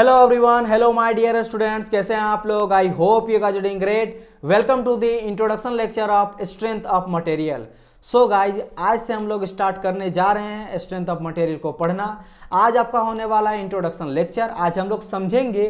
hello everyone hello my dear students कैसे हैं आप लोग I hope you guys doing great welcome to the introduction lecture of strength of material so guys आज से हम लोग स्टार्ट करने जा रहे हैं स्ट्रेंथ ऑफ मटेरियल को पढ़ना आज आपका होने वाला है इंट्रोडक्शन लेक्चर आज हम लोग समझेंगे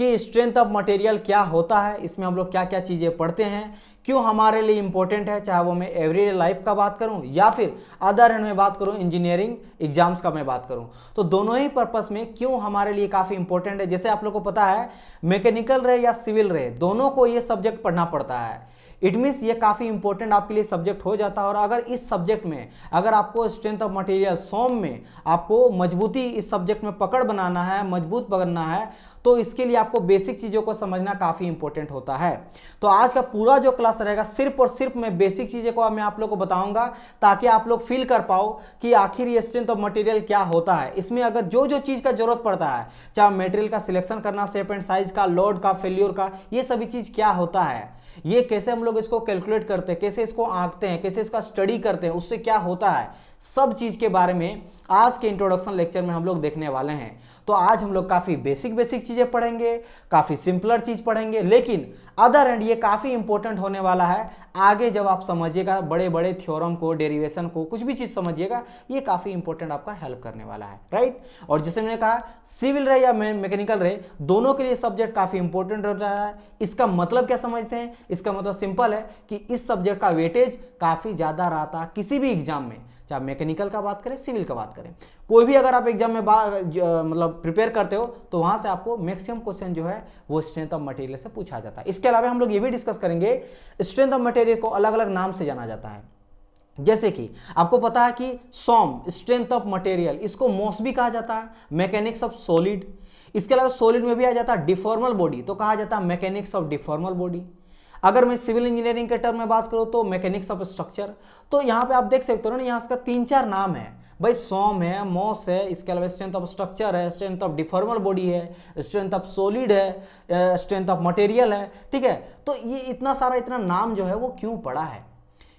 कि स्ट्रेंथ ऑफ मटेरियल क्या होता है इसमें हम लोग क्या क्या चीज़ें पढ़ते हैं क्यों हमारे लिए इंपॉर्टेंट है चाहे वो मैं एवरीडे लाइफ का बात करूं या फिर अदर एंड में बात करूं इंजीनियरिंग एग्जाम्स का मैं बात करूं तो दोनों ही पर्पस में क्यों हमारे लिए काफ़ी इंपॉर्टेंट है जैसे आप लोग को पता है मैकेनिकल रहे या सिविल रहे दोनों को ये सब्जेक्ट पढ़ना पड़ता है इट मीन्स ये काफ़ी इंपॉर्टेंट आपके लिए सब्जेक्ट हो जाता है और अगर इस सब्जेक्ट में अगर आपको स्ट्रेंथ ऑफ मटेरियल सॉम में आपको मजबूती इस सब्जेक्ट में पकड़ बनाना है मजबूत बनना है तो इसके लिए आपको बेसिक चीज़ों को समझना काफ़ी इंपॉर्टेंट होता है तो आज का पूरा जो क्लास रहेगा सिर्फ और सिर्फ मैं बेसिक चीज़ें को मैं आप लोग को बताऊंगा ताकि आप लोग फील कर पाओ कि आखिर ये स्ट्रेंथ ऑफ मटेरियल क्या होता है इसमें अगर जो जो चीज़ का जरूरत पड़ता है चाहे मटेरियल का सिलेक्शन करना सेप एंड साइज का लोड का फेल्यूर का ये सभी चीज़ क्या होता है ये कैसे हम लोग इसको कैलकुलेट करते हैं कैसे इसको आंकते हैं कैसे इसका स्टडी करते हैं उससे क्या होता है सब चीज़ के बारे में आज के इंट्रोडक्शन लेक्चर में हम लोग देखने वाले हैं तो आज हम लोग काफ़ी बेसिक बेसिक चीज़ें पढ़ेंगे काफ़ी सिंपलर चीज़ पढ़ेंगे लेकिन अदर एंड ये काफ़ी इंपॉर्टेंट होने वाला है आगे जब आप समझिएगा बड़े बड़े थ्योरम को डेरिवेशन को कुछ भी चीज़ समझिएगा ये काफ़ी इंपॉर्टेंट आपका हेल्प करने वाला है राइट और जैसे मैंने कहा सिविल रहे या मैकेनिकल रहे दोनों के लिए सब्जेक्ट काफ़ी इंपॉर्टेंट होता है इसका मतलब क्या समझते हैं इसका मतलब सिंपल है कि इस सब्जेक्ट का वेटेज काफ़ी ज़्यादा रहता किसी भी एग्जाम में चाहे मैकेनिकल का बात करें सिविल का बात करें कोई भी अगर आप एग्जाम में मतलब प्रिपेयर करते हो तो वहां से आपको मैक्सिमम क्वेश्चन जो है वो स्ट्रेंथ ऑफ मटेरियल से पूछा जाता है इसके अलावा हम लोग ये भी डिस्कस करेंगे स्ट्रेंथ ऑफ मटेरियल को अलग अलग नाम से जाना जाता है जैसे कि आपको पता है कि सॉम स्ट्रेंथ ऑफ मटेरियल इसको मोस भी कहा जाता है मैकेनिक्स ऑफ सॉलिड इसके अलावा सॉलिड में भी आ जाता है डिफॉर्मल बॉडी तो कहा जाता है मैकेनिक्स ऑफ डिफॉर्मल बॉडी अगर मैं सिविल इंजीनियरिंग के टर्म में बात करूँ तो मैकेनिक्स ऑफ स्ट्रक्चर तो यहाँ पे आप देख सकते हो ना यहाँ इसका तीन चार नाम है भाई सोम है मॉस है इसके अलावा स्ट्रेंथ ऑफ स्ट्रक्चर है स्ट्रेंथ ऑफ डिफॉर्मल बॉडी है स्ट्रेंथ ऑफ सॉलिड है स्ट्रेंथ ऑफ मटेरियल है ठीक है तो ये इतना सारा इतना नाम जो है वो क्यों पड़ा है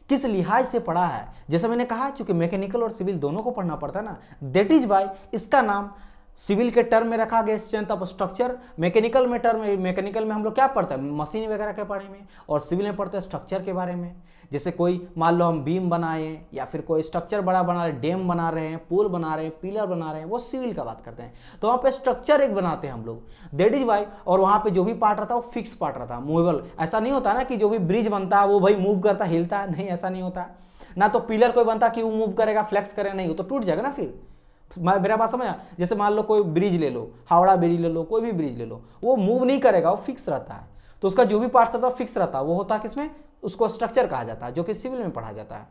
किस लिहाज से पढ़ा है जैसे मैंने कहा चूंकि मैकेनिकल और सिविल दोनों को पढ़ना पड़ता है ना देट इज वाई इसका नाम सिविल के टर्म में रखा गया स्ट्रेंथ ऑफ स्ट्रक्चर मैकेनिकल में टर्म मैकेनिकल में हम लोग क्या पढ़ते हैं मशीन वगैरह के बारे में और सिविल में पढ़ते हैं स्ट्रक्चर के बारे में जैसे कोई मान लो हम बीम बनाए या फिर कोई स्ट्रक्चर बड़ा बना रहे डैम बना रहे हैं पुल बना रहे हैं पिलर बना रहे हैं वो सिविल का बात करते हैं तो वहाँ पे स्ट्रक्चर एक बनाते हैं हम लोग देट इज वाई और वहाँ पे जो भी पार्ट रहता है वो फिक्स पार्ट रहता है मूवेबल ऐसा नहीं होता ना कि जो भी ब्रिज बनता है वो भाई मूव करता हिलता नहीं ऐसा नहीं होता ना तो पिलर कोई बनता कि वो मूव करेगा फ्लेक्स करेगा नहीं वो तो टूट जाएगा ना फिर मेरा बात समझ जैसे मान लो कोई ब्रिज ले लो हावड़ा ब्रिज ले लो कोई भी ब्रिज ले लो वो मूव नहीं करेगा वो फिक्स रहता है तो उसका जो भी पार्ट्स रहता है फिक्स रहता है वो होता है किसमें उसको स्ट्रक्चर कहा जाता है जो कि सिविल में पढ़ा जाता है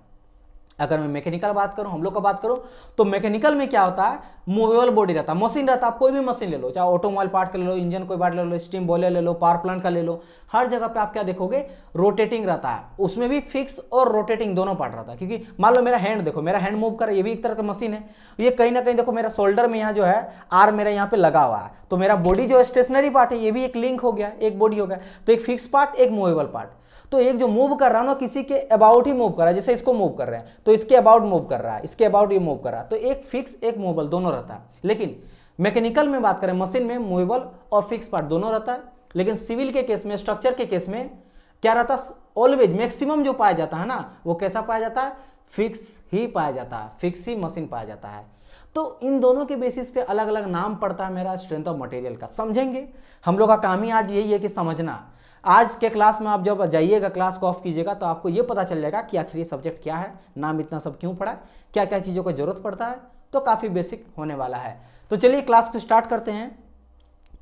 अगर मैं मैकेनिकल बात करूं हम लोग का बात करूं तो मैकेनिकल में क्या होता है मूवेबल बॉडी रहता है मशीन रहता है आप कोई भी मशीन ले लो चाहे ऑटोमोबाइल पार्ट का ले लो इंजन कोई पार्ट ले लो स्टीम बॉयलर ले लो पावर प्लांट का ले लो हर जगह पे आप क्या देखोगे रोटेटिंग रहता है उसमें भी फिक्स और रोटेटिंग दोनों पार्ट रहता है क्योंकि मान लो मेरा हैंड देखो मेरा हैंड मूव कर ये भी एक तरह का मशीन है ये कहीं ना कहीं देखो मेरा शोल्डर में यहाँ जो है आर मेरा यहाँ पे लगा हुआ है तो मेरा बॉडी जो स्टेशनरी पार्ट है ये भी एक लिंक हो गया एक बॉडी हो गया तो एक फिक्स पार्ट एक मूवेबल पार्ट तो एक जो मूव कर रहा है ना किसी के अबाउट ही मूव कर रहा है जैसे इसको मूव कर रहे हैं तो इसके अबाउट मूव कर रहा है इसके अबाउट ये मूव कर रहा है तो एक फिक्स एक मूवेबल दोनों रहता है लेकिन मैकेनिकल में बात करें मशीन में मूवेबल और फिक्स पार्ट दोनों रहता है लेकिन सिविल के केस में स्ट्रक्चर के केस में क्या रहता है ऑलवेज मैक्सिमम जो पाया जाता है ना वो कैसा पाया जाता है फिक्स ही पाया जाता है फिक्स ही मशीन पाया जाता है तो इन दोनों के बेसिस पे अलग अलग नाम पड़ता है मेरा स्ट्रेंथ ऑफ मटेरियल का समझेंगे हम लोग का काम ही आज यही है कि समझना आज के क्लास में आप जब जाइएगा क्लास को ऑफ कीजिएगा तो आपको ये पता चल जाएगा कि आखिर ये सब्जेक्ट क्या है नाम इतना सब क्यों पड़ा है क्या क्या चीज़ों को जरूरत पड़ता है तो काफ़ी बेसिक होने वाला है तो चलिए क्लास को स्टार्ट करते हैं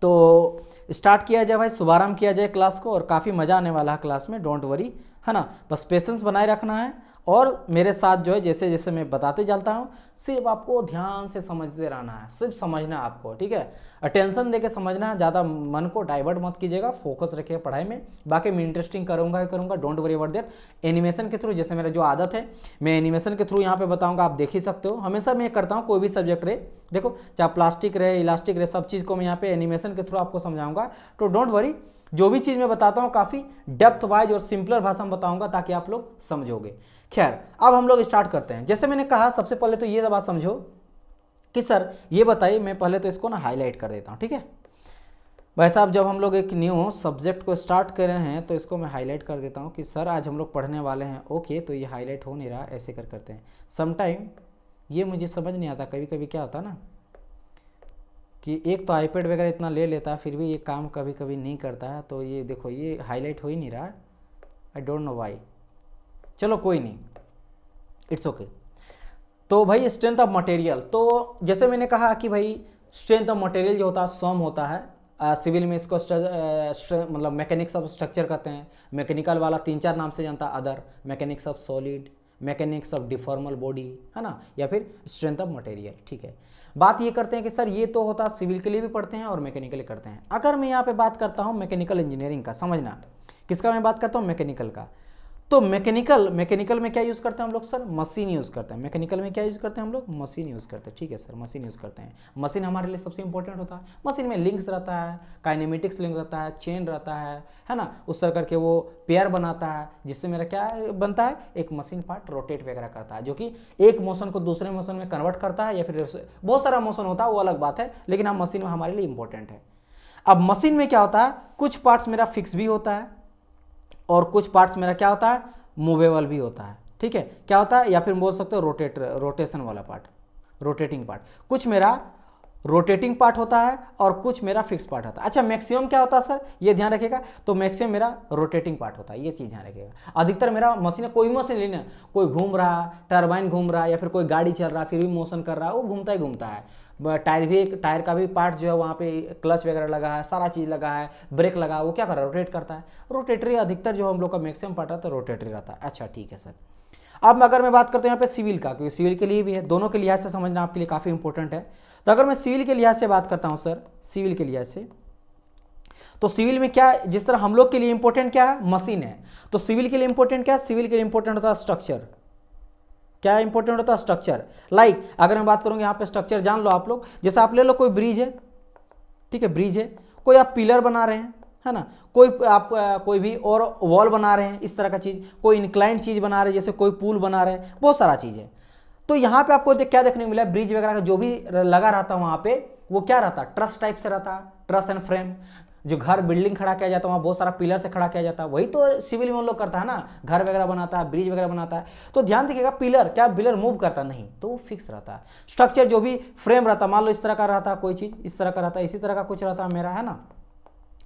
तो स्टार्ट किया जाए भाई शुभारम्भ किया जाए क्लास को और काफ़ी मज़ा आने वाला है क्लास में डोंट वरी है ना बस पेशेंस बनाए रखना है और मेरे साथ जो है जैसे जैसे मैं बताते चलता हूँ सिर्फ आपको ध्यान से समझते रहना है सिर्फ समझना आपको ठीक है अटेंशन दे के समझना है ज़्यादा मन को डाइवर्ट मत कीजिएगा फोकस रखिए पढ़ाई में बाकी मैं इंटरेस्टिंग करूँगा ही करूँगा don't worry about that animation के थ्रू जैसे मेरा जो आदत है मैं एनिमेशन के थ्रू यहाँ पर बताऊँगा आप देख ही सकते हो हमेशा मैं करता हूँ कोई भी सब्जेक्ट रहे देखो चाहे प्लास्टिक रहे इलास्टिक रहे सब चीज़ को मैं यहाँ पर एनिमेशन के थ्रू आपको समझाऊँगा तो डोंट वरी जो भी चीज़ मैं बताता हूँ काफ़ी डेप्थ वाइज और सिंपलर भाषा में बताऊँगा ताकि आप लोग समझोगे खैर अब हम लोग स्टार्ट करते हैं जैसे मैंने कहा सबसे पहले तो ये बात समझो कि सर ये बताइए मैं पहले तो इसको ना हाईलाइट कर देता हूँ ठीक है भाई साहब जब हम लोग एक न्यू सब्जेक्ट को स्टार्ट कर रहे हैं तो इसको मैं हाईलाइट कर देता हूँ कि सर आज हम लोग पढ़ने वाले हैं ओके तो ये हाईलाइट हो नहीं रहा ऐसे कर करते हैं समटाइम ये मुझे समझ नहीं आता कभी कभी क्या होता ना कि एक तो आईपैड वगैरह इतना ले लेता है फिर भी ये काम कभी कभी नहीं करता तो ये देखो ये हाईलाइट हो ही नहीं रहा आई डोंट नो वाई चलो कोई नहीं इट्स ओके तो भाई स्ट्रेंथ ऑफ मटेरियल तो जैसे मैंने कहा कि भाई स्ट्रेंथ ऑफ मटेरियल जो होता है सॉम होता है सिविल में इसको मतलब मैकेनिक्स ऑफ स्ट्रक्चर कहते हैं मैकेनिकल वाला तीन चार नाम से जानता other mechanics of solid mechanics of deformable body है ना या फिर स्ट्रेंथ ऑफ मटेरियल ठीक है बात ये करते हैं कि सर ये तो होता सिविल के लिए भी पढ़ते हैं और मैकेनिकल करते हैं अगर मैं यहाँ पे बात करता हूँ मैकेनिकल इंजीनियरिंग का समझना किसका मैं बात करता हूँ मैकेनिकल का तो मैकेनिकल मैकेनिकल में क्या यूज़ करते हैं हम लोग सर मशीन यूज़ करते हैं मैकेनिकल में क्या यूज़ करते हैं हम लोग मशीन यूज़ करते हैं ठीक है सर मशीन यूज़ करते हैं मशीन हमारे लिए सबसे इंपॉर्टेंट होता है मशीन में लिंक्स रहता है काइनेमेटिक्स लिंक रहता है चेन रहता है है ना उस तरह करके वो पेयर बनाता है जिससे मेरा क्या बनता है एक मशीन पार्ट रोटेट वगैरह करता है जो कि एक मोशन को दूसरे मोशन में कन्वर्ट करता है या फिर बहुत सारा मोशन होता है वो अलग बात है लेकिन हम हाँ, मशीन में हमारे लिए इंपॉर्टेंट है अब मशीन में क्या होता है कुछ पार्ट्स मेरा फिक्स भी होता है और कुछ पार्ट्स मेरा क्या होता है मूवेबल भी होता है ठीक है क्या होता है या फिर बोल सकते हो रोटेट रोटेशन वाला पार्ट रोटेटिंग पार्ट कुछ मेरा रोटेटिंग पार्ट होता है और कुछ मेरा फिक्स पार्ट होता है अच्छा मैक्सिमम क्या होता है सर ये ध्यान रखेगा तो मैक्सिमम मेरा रोटेटिंग पार्ट होता है ये चीज़ ध्यान रखेगा अधिकतर मेरा मशीन कोई मशीन लेना कोई घूम रहा टर्बाइन घूम रहा है या फिर कोई गाड़ी चल रहा है फिर भी मोशन कर रहा है वो घूमता ही घूमता है टायर भी टायर का भी पार्ट जो है वहाँ पे क्लच वगैरह लगा है सारा चीज़ लगा है ब्रेक लगा है वो क्या कर रहा है रोटेट करता है रोटेटरी अधिकतर जो हम लोग का मैक्सिमम पार्ट रहता है रोटेटरी रहता है अच्छा ठीक है सर अब अगर मैं बात करता हूँ यहाँ पे सिविल का क्योंकि सिविल के लिए भी है दोनों के लिहाज से समझना आपके लिए काफ़ी इंपॉर्टेंट है तो अगर मैं सिविल के लिहाज से बात करता हूँ सर सिविल के लिहाज से तो सिविल में क्या जिस तरह हम लोग के लिए इंपॉर्टेंट क्या है मशीन है तो सिविल के लिए इंपॉर्टेंट क्या है सिविल के लिए इंपॉर्टेंट होता है स्ट्रक्चर क्या इंपॉर्टेंट होता है स्ट्रक्चर लाइक like, अगर मैं बात करेंगे यहाँ पे स्ट्रक्चर जान लो आप लोग जैसे आप ले लो कोई ब्रिज है ठीक है ब्रिज है कोई आप पिलर बना रहे हैं है ना कोई आप कोई भी और वॉल बना रहे हैं इस तरह का चीज़ कोई इंक्लाइंट चीज़ बना रहे हैं जैसे कोई पूल बना रहे हैं बहुत सारा चीज़ है तो यहाँ पे आपको क्या देखने को मिला ब्रिज वगैरह का जो भी लगा रहता है वहाँ पे वो क्या रहता ट्रस टाइप से रहता ट्रस एंड फ्रेम जो घर बिल्डिंग खड़ा किया जाता है वहाँ बहुत सारा पिलर से खड़ा किया जाता है वही तो सिविल में उन लोग करता है ना घर वगैरह बनाता है ब्रिज वगैरह बनाता है तो ध्यान दीजिएगा पिलर क्या पिलर मूव करता नहीं तो वो फिक्स रहता है स्ट्रक्चर जो भी फ्रेम रहता मान लो इस तरह का रहता है कोई चीज़ इस तरह का रहता है इसी तरह का कुछ रहता है मेरा है ना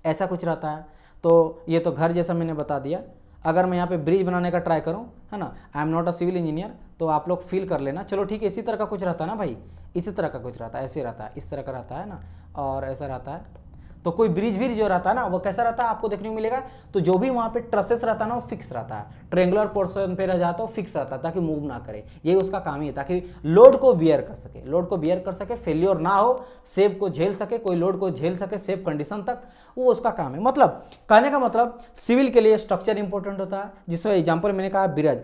ऐसा कुछ रहता है तो ये तो घर जैसा मैंने बता दिया अगर मैं यहाँ पे ब्रिज बनाने का ट्राई करूँ है ना I am not a civil engineer तो आप लोग फील कर लेना चलो ठीक है इसी तरह का कुछ रहता है ना भाई इसी तरह का कुछ रहता है ऐसे रहता है इस तरह का रहता है ना और ऐसा रहता है तो कोई ब्रिज व्रिज जो रहता है ना वो कैसा रहता है आपको देखने को मिलेगा तो जो भी वहाँ पे ट्रसेस रहता है ना वो फिक्स रहता है ट्रेंगुलर पोर्सन पे रह जाता है फिक्स रहता है ताकि मूव ना करे यही उसका काम ही है ताकि लोड को बियर कर सके लोड को बियर कर सके फेल्योर ना हो सेब को झेल सके कोई लोड को झेल सके सेब कंडीशन तक वो उसका काम है मतलब कहने का मतलब सिविल के लिए स्ट्रक्चर इंपॉर्टेंट होता है जिसमें एग्जाम्पल मैंने कहा ब्रिज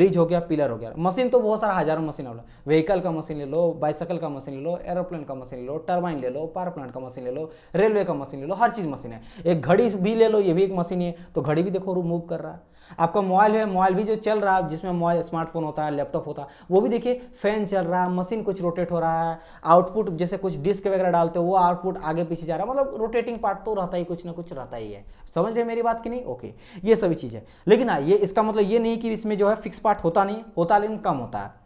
ब्रिज हो गया पिलर हो गया मशीन तो बहुत सारा हजारों मशीन हो व्हीकल का मशीन ले लो बाइसाइकिल का मशीन ले लो एरोप्लेन का मशीन ले लो टर्बाइन ले लो पावर प्लांट का मशीन ले लो रेल रेलवे का मशीन ले लो हर चीज़ मशीन है एक घड़ी भी ले लो ये भी एक मशीन है तो घड़ी भी देखो मूव कर रहा है आपका मोबाइल है मोबाइल भी जो चल रहा है जिसमें मोबाइल स्मार्टफोन होता है लैपटॉप होता है वो भी देखिए फैन चल रहा है मशीन कुछ रोटेट हो रहा है आउटपुट जैसे कुछ डिस्क वगैरह डालते हो वो आउटपुट आगे पीछे जा रहा है मतलब रोटेटिंग पार्ट तो रहता ही कुछ ना कुछ रहता ही है समझ रहे मेरी बात की नहीं ओके ये सभी चीज़ें लेकिन हाँ ये इसका मतलब ये नहीं कि इसमें जो है फिक्स पार्ट होता नहीं होता लेकिन कम होता है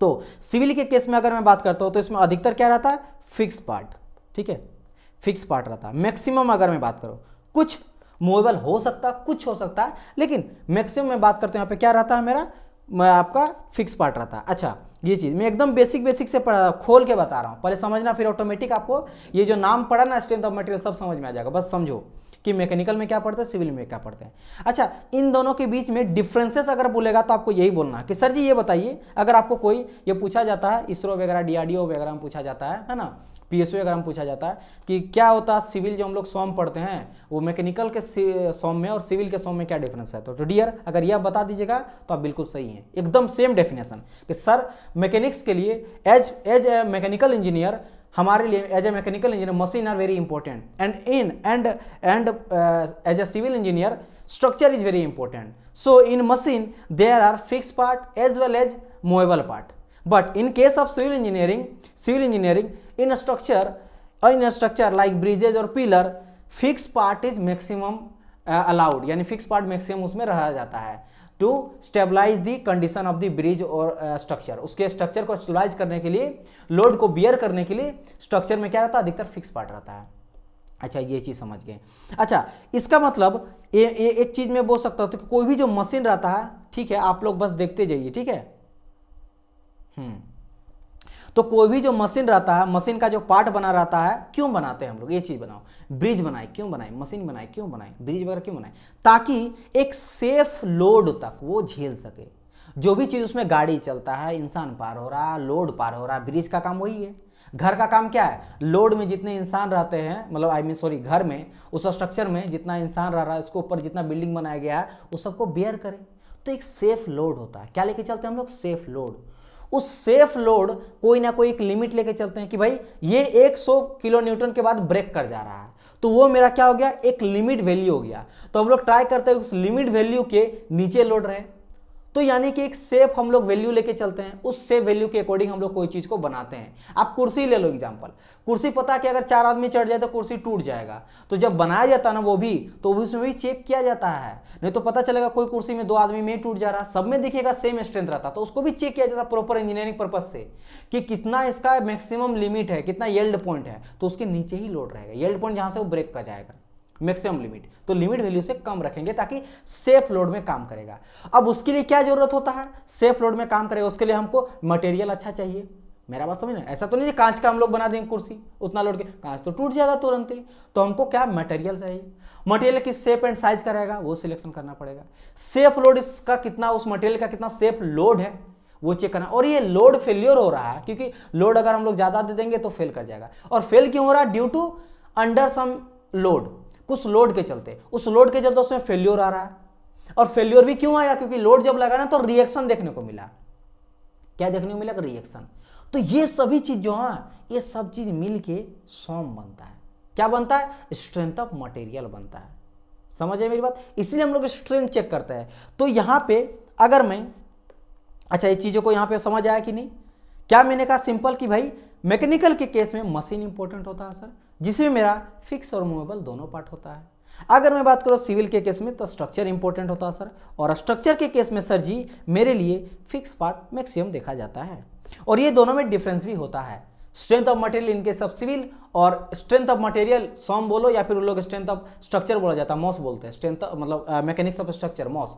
तो सिविल के केस में अगर मैं बात करता हूँ तो इसमें अधिकतर क्या रहता है फिक्स पार्ट ठीक है फिक्स पार्ट रहता है मैक्सिमम अगर मैं बात करूँ कुछ मूवेबल हो सकता कुछ हो सकता है लेकिन मैक्सिमम मैं बात करते हूँ यहाँ पे क्या रहता है मेरा मैं आपका फिक्स पार्ट रहता है अच्छा ये चीज़ मैं एकदम बेसिक बेसिक से पढ़ा खोल के बता रहा हूँ पहले समझना फिर ऑटोमेटिक आपको ये जो नाम पड़ा ना स्ट्रेंथ ऑफ मटेरियल सब समझ में आ जाएगा बस समझो कि मैकेनिकल में क्या पढ़ते हैं सिविल में क्या पढ़ते हैं अच्छा इन दोनों के बीच में डिफ्रेंसेस अगर बोलेगा तो आपको यही बोलना है कि सर जी ये बताइए अगर आपको कोई ये पूछा जाता है इसरो वगैरह डीआरडीओ वगैरह में पूछा जाता है है ना पीएसयू अगर हम पूछा जाता है कि क्या होता है सिविल जो हम लोग सॉम पढ़ते हैं वो मैकेनिकल के सॉम में और सिविल के सॉम में क्या डिफरेंस है तो, तो डियर अगर यह बता दीजिएगा तो आप बिल्कुल सही हैं एकदम सेम डेफिनेशन कि सर मैकेनिक्स के लिए as as a mechanical engineer हमारे लिए as a mechanical engineer machine are very important and in and and as a civil engineer structure is very important so in machine there are fix part as well as movable part but in case of civil engineering civil engineering in a structure in a structure like bridges or pillar fixed allowed uh, यानी fix part maximum उसमें रहा जाता है to stabilize the condition of the bridge और structure उसके structure को stabilize करने के लिए लोड को बियर करने के लिए स्ट्रक्चर में क्या रहता है अधिकतर फिक्स पार्ट रहता है अच्छा ये चीज़ समझ गए अच्छा इसका मतलब ए, ए, एक चीज़ में बोल सकता हूँ तो कोई भी जो मशीन रहता है ठीक है आप लोग बस देखते जाइए ठीक है हम्म तो कोई भी जो मशीन रहता है मशीन का जो पार्ट बना रहता है क्यों बनाते हैं हम लोग ये चीज़ बनाओ ब्रिज बनाए क्यों बनाए मशीन बनाए क्यों बनाए ब्रिज वगैरह क्यों बनाए ताकि एक सेफ लोड तक वो झेल सके जो भी चीज़ उसमें गाड़ी चलता है इंसान पार हो रहा लोड पार हो रहा है ब्रिज का काम वही है घर का काम क्या है लोड में जितने इंसान रहते हैं मतलब आई मीन सॉरी घर में उस स्ट्रक्चर में जितना इंसान रह रहा है उसके ऊपर जितना बिल्डिंग बनाया गया है उस सबको बेयर करें तो एक सेफ लोड होता है क्या लेके चलते हैं हम लोग सेफ लोड उस सेफ लोड कोई ना कोई एक लिमिट लेके चलते हैं कि भाई ये 100 किलो न्यूटन के बाद ब्रेक कर जा रहा है तो वो मेरा क्या हो गया एक लिमिट वैल्यू हो गया तो हम लोग ट्राई करते हैं उस लिमिट वैल्यू के नीचे लोड रहे तो यानी कि एक सेफ हम लोग वैल्यू लेके चलते हैं उस सेफ वैल्यू के अकॉर्डिंग हम लोग कोई चीज़ को बनाते हैं आप कुर्सी ले लो एग्जाम्पल कुर्सी पता कि अगर चार आदमी चढ़ जाए तो कुर्सी टूट जाएगा तो जब बनाया जाता ना वो भी तो उसमें भी चेक किया जाता है नहीं तो पता चलेगा कोई कुर्सी में दो आदमी में टूट जा रहा सब में देखिएगा सेम स्ट्रेंथ रहता तो उसको भी चेक किया जाता प्रॉपर इंजीनियरिंग पर्पज से कि कितना इसका मैक्सिमम लिमिट है कितना येल्ड पॉइंट है तो उसके नीचे ही लोड रहेगा येल्ड पॉइंट जहां से वो ब्रेक कर जाएगा मैक्सिमम लिमिट तो लिमिट वैल्यू से कम रखेंगे ताकि सेफ लोड में काम करेगा अब उसके लिए क्या जरूरत होता है सेफ लोड में काम करेगा उसके लिए हमको मटेरियल अच्छा चाहिए मेरा बात समझ ना ऐसा तो नहीं कांच का हम लोग बना देंगे कुर्सी उतना लोड के कांच तो टूट जाएगा तुरंत ही तो हमको क्या मटेरियल चाहिए मटेरियल किस सेप एंड साइज का रहेगा वो सिलेक्शन करना पड़ेगा सेफ लोड इसका कितना उस मटेरियल का कितना सेफ लोड है वो चेक करना और ये लोड फेल्योर हो रहा है क्योंकि लोड अगर हम लोग ज़्यादा दे देंगे तो फेल कर जाएगा और फेल क्यों हो रहा है due to under some load कुछ लोड के चलते उस लोड के चलते उसमें फेल्योर आ रहा है और फेल्योर भी क्यों आया क्योंकि लोड जब लगा ना तो रिएक्शन देखने को मिला क्या देखने को मिला रिएक्शन तो ये सभी चीज जो है ये सब चीज मिलके सॉम बनता है क्या बनता है स्ट्रेंथ ऑफ मटेरियल बनता है समझ है मेरी बात इसलिए हम लोग स्ट्रेंथ चेक करते हैं तो यहां पे अगर मैं अच्छा ये चीज़ों को यहां पे समझ आया कि नहीं क्या मैंने कहा सिंपल कि भाई मैकेनिकल के केस में मशीन इंपॉर्टेंट होता है सर जिसमें मेरा फिक्स और मूवेबल दोनों पार्ट होता है अगर मैं बात करूँ सिविल के केस में तो स्ट्रक्चर इंपॉर्टेंट होता है सर और स्ट्रक्चर के केस में सर जी मेरे लिए फिक्स पार्ट मैक्सिमम देखा जाता है और ये दोनों में डिफरेंस भी होता है स्ट्रेंथ ऑफ मटेरियल इनके सब सिविल और स्ट्रेंथ ऑफ मटेरियल सॉम बोलो या फिर उन लोग स्ट्रेंथ ऑफ स्ट्रक्चर बोला जाता है मॉस बोलते हैं स्ट्रेंथ मतलब मैकेनिक्स ऑफ स्ट्रक्चर मॉस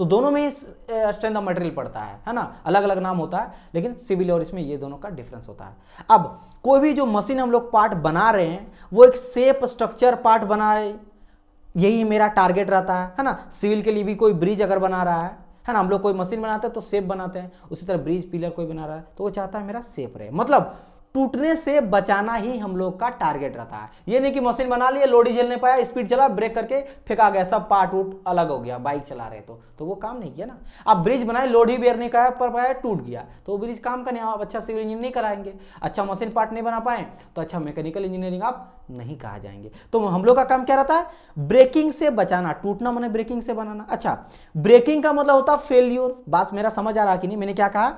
तो दोनों में स्ट्रेंथ ऑफ मटेरियल पड़ता है है ना अलग अलग नाम होता है लेकिन सिविल और इसमें ये दोनों का डिफरेंस होता है अब कोई भी जो मशीन हम लोग पार्ट बना रहे हैं वो एक सेप स्ट्रक्चर पार्ट बना रहे यही मेरा टारगेट रहता है है ना सिविल के लिए भी कोई ब्रिज अगर बना रहा है है ना हम लोग कोई मशीन बनाते हैं तो सेप बनाते हैं उसी तरह ब्रिज पिलर कोई बना रहा है तो वो चाहता है मेरा सेप रहे मतलब टूटने से बचाना ही हम लोग का टारगेट रहता है ये नहीं कि मशीन बना लिया लोडी झेल नहीं पाया स्पीड चला ब्रेक करके फेंका गया सब पार्ट उट अलग हो गया बाइक चला रहे तो तो वो काम नहीं किया ना अब ब्रिज बनाए लोडी बेयर नहीं कराया पर पाया टूट गया तो ब्रिज काम का नहीं आप अच्छा सिविल इंजीनियर नहीं कराएंगे अच्छा मशीन पार्ट नहीं बना पाए तो अच्छा मैकेनिकल इंजीनियरिंग आप नहीं कहा जाएंगे तो हम लोग का काम क्या रहता है ब्रेकिंग से बचाना टूटना मैंने ब्रेकिंग से बनाना अच्छा ब्रेकिंग का मतलब होता है फेल्यूर बात मेरा समझ आ रहा कि नहीं मैंने क्या कहा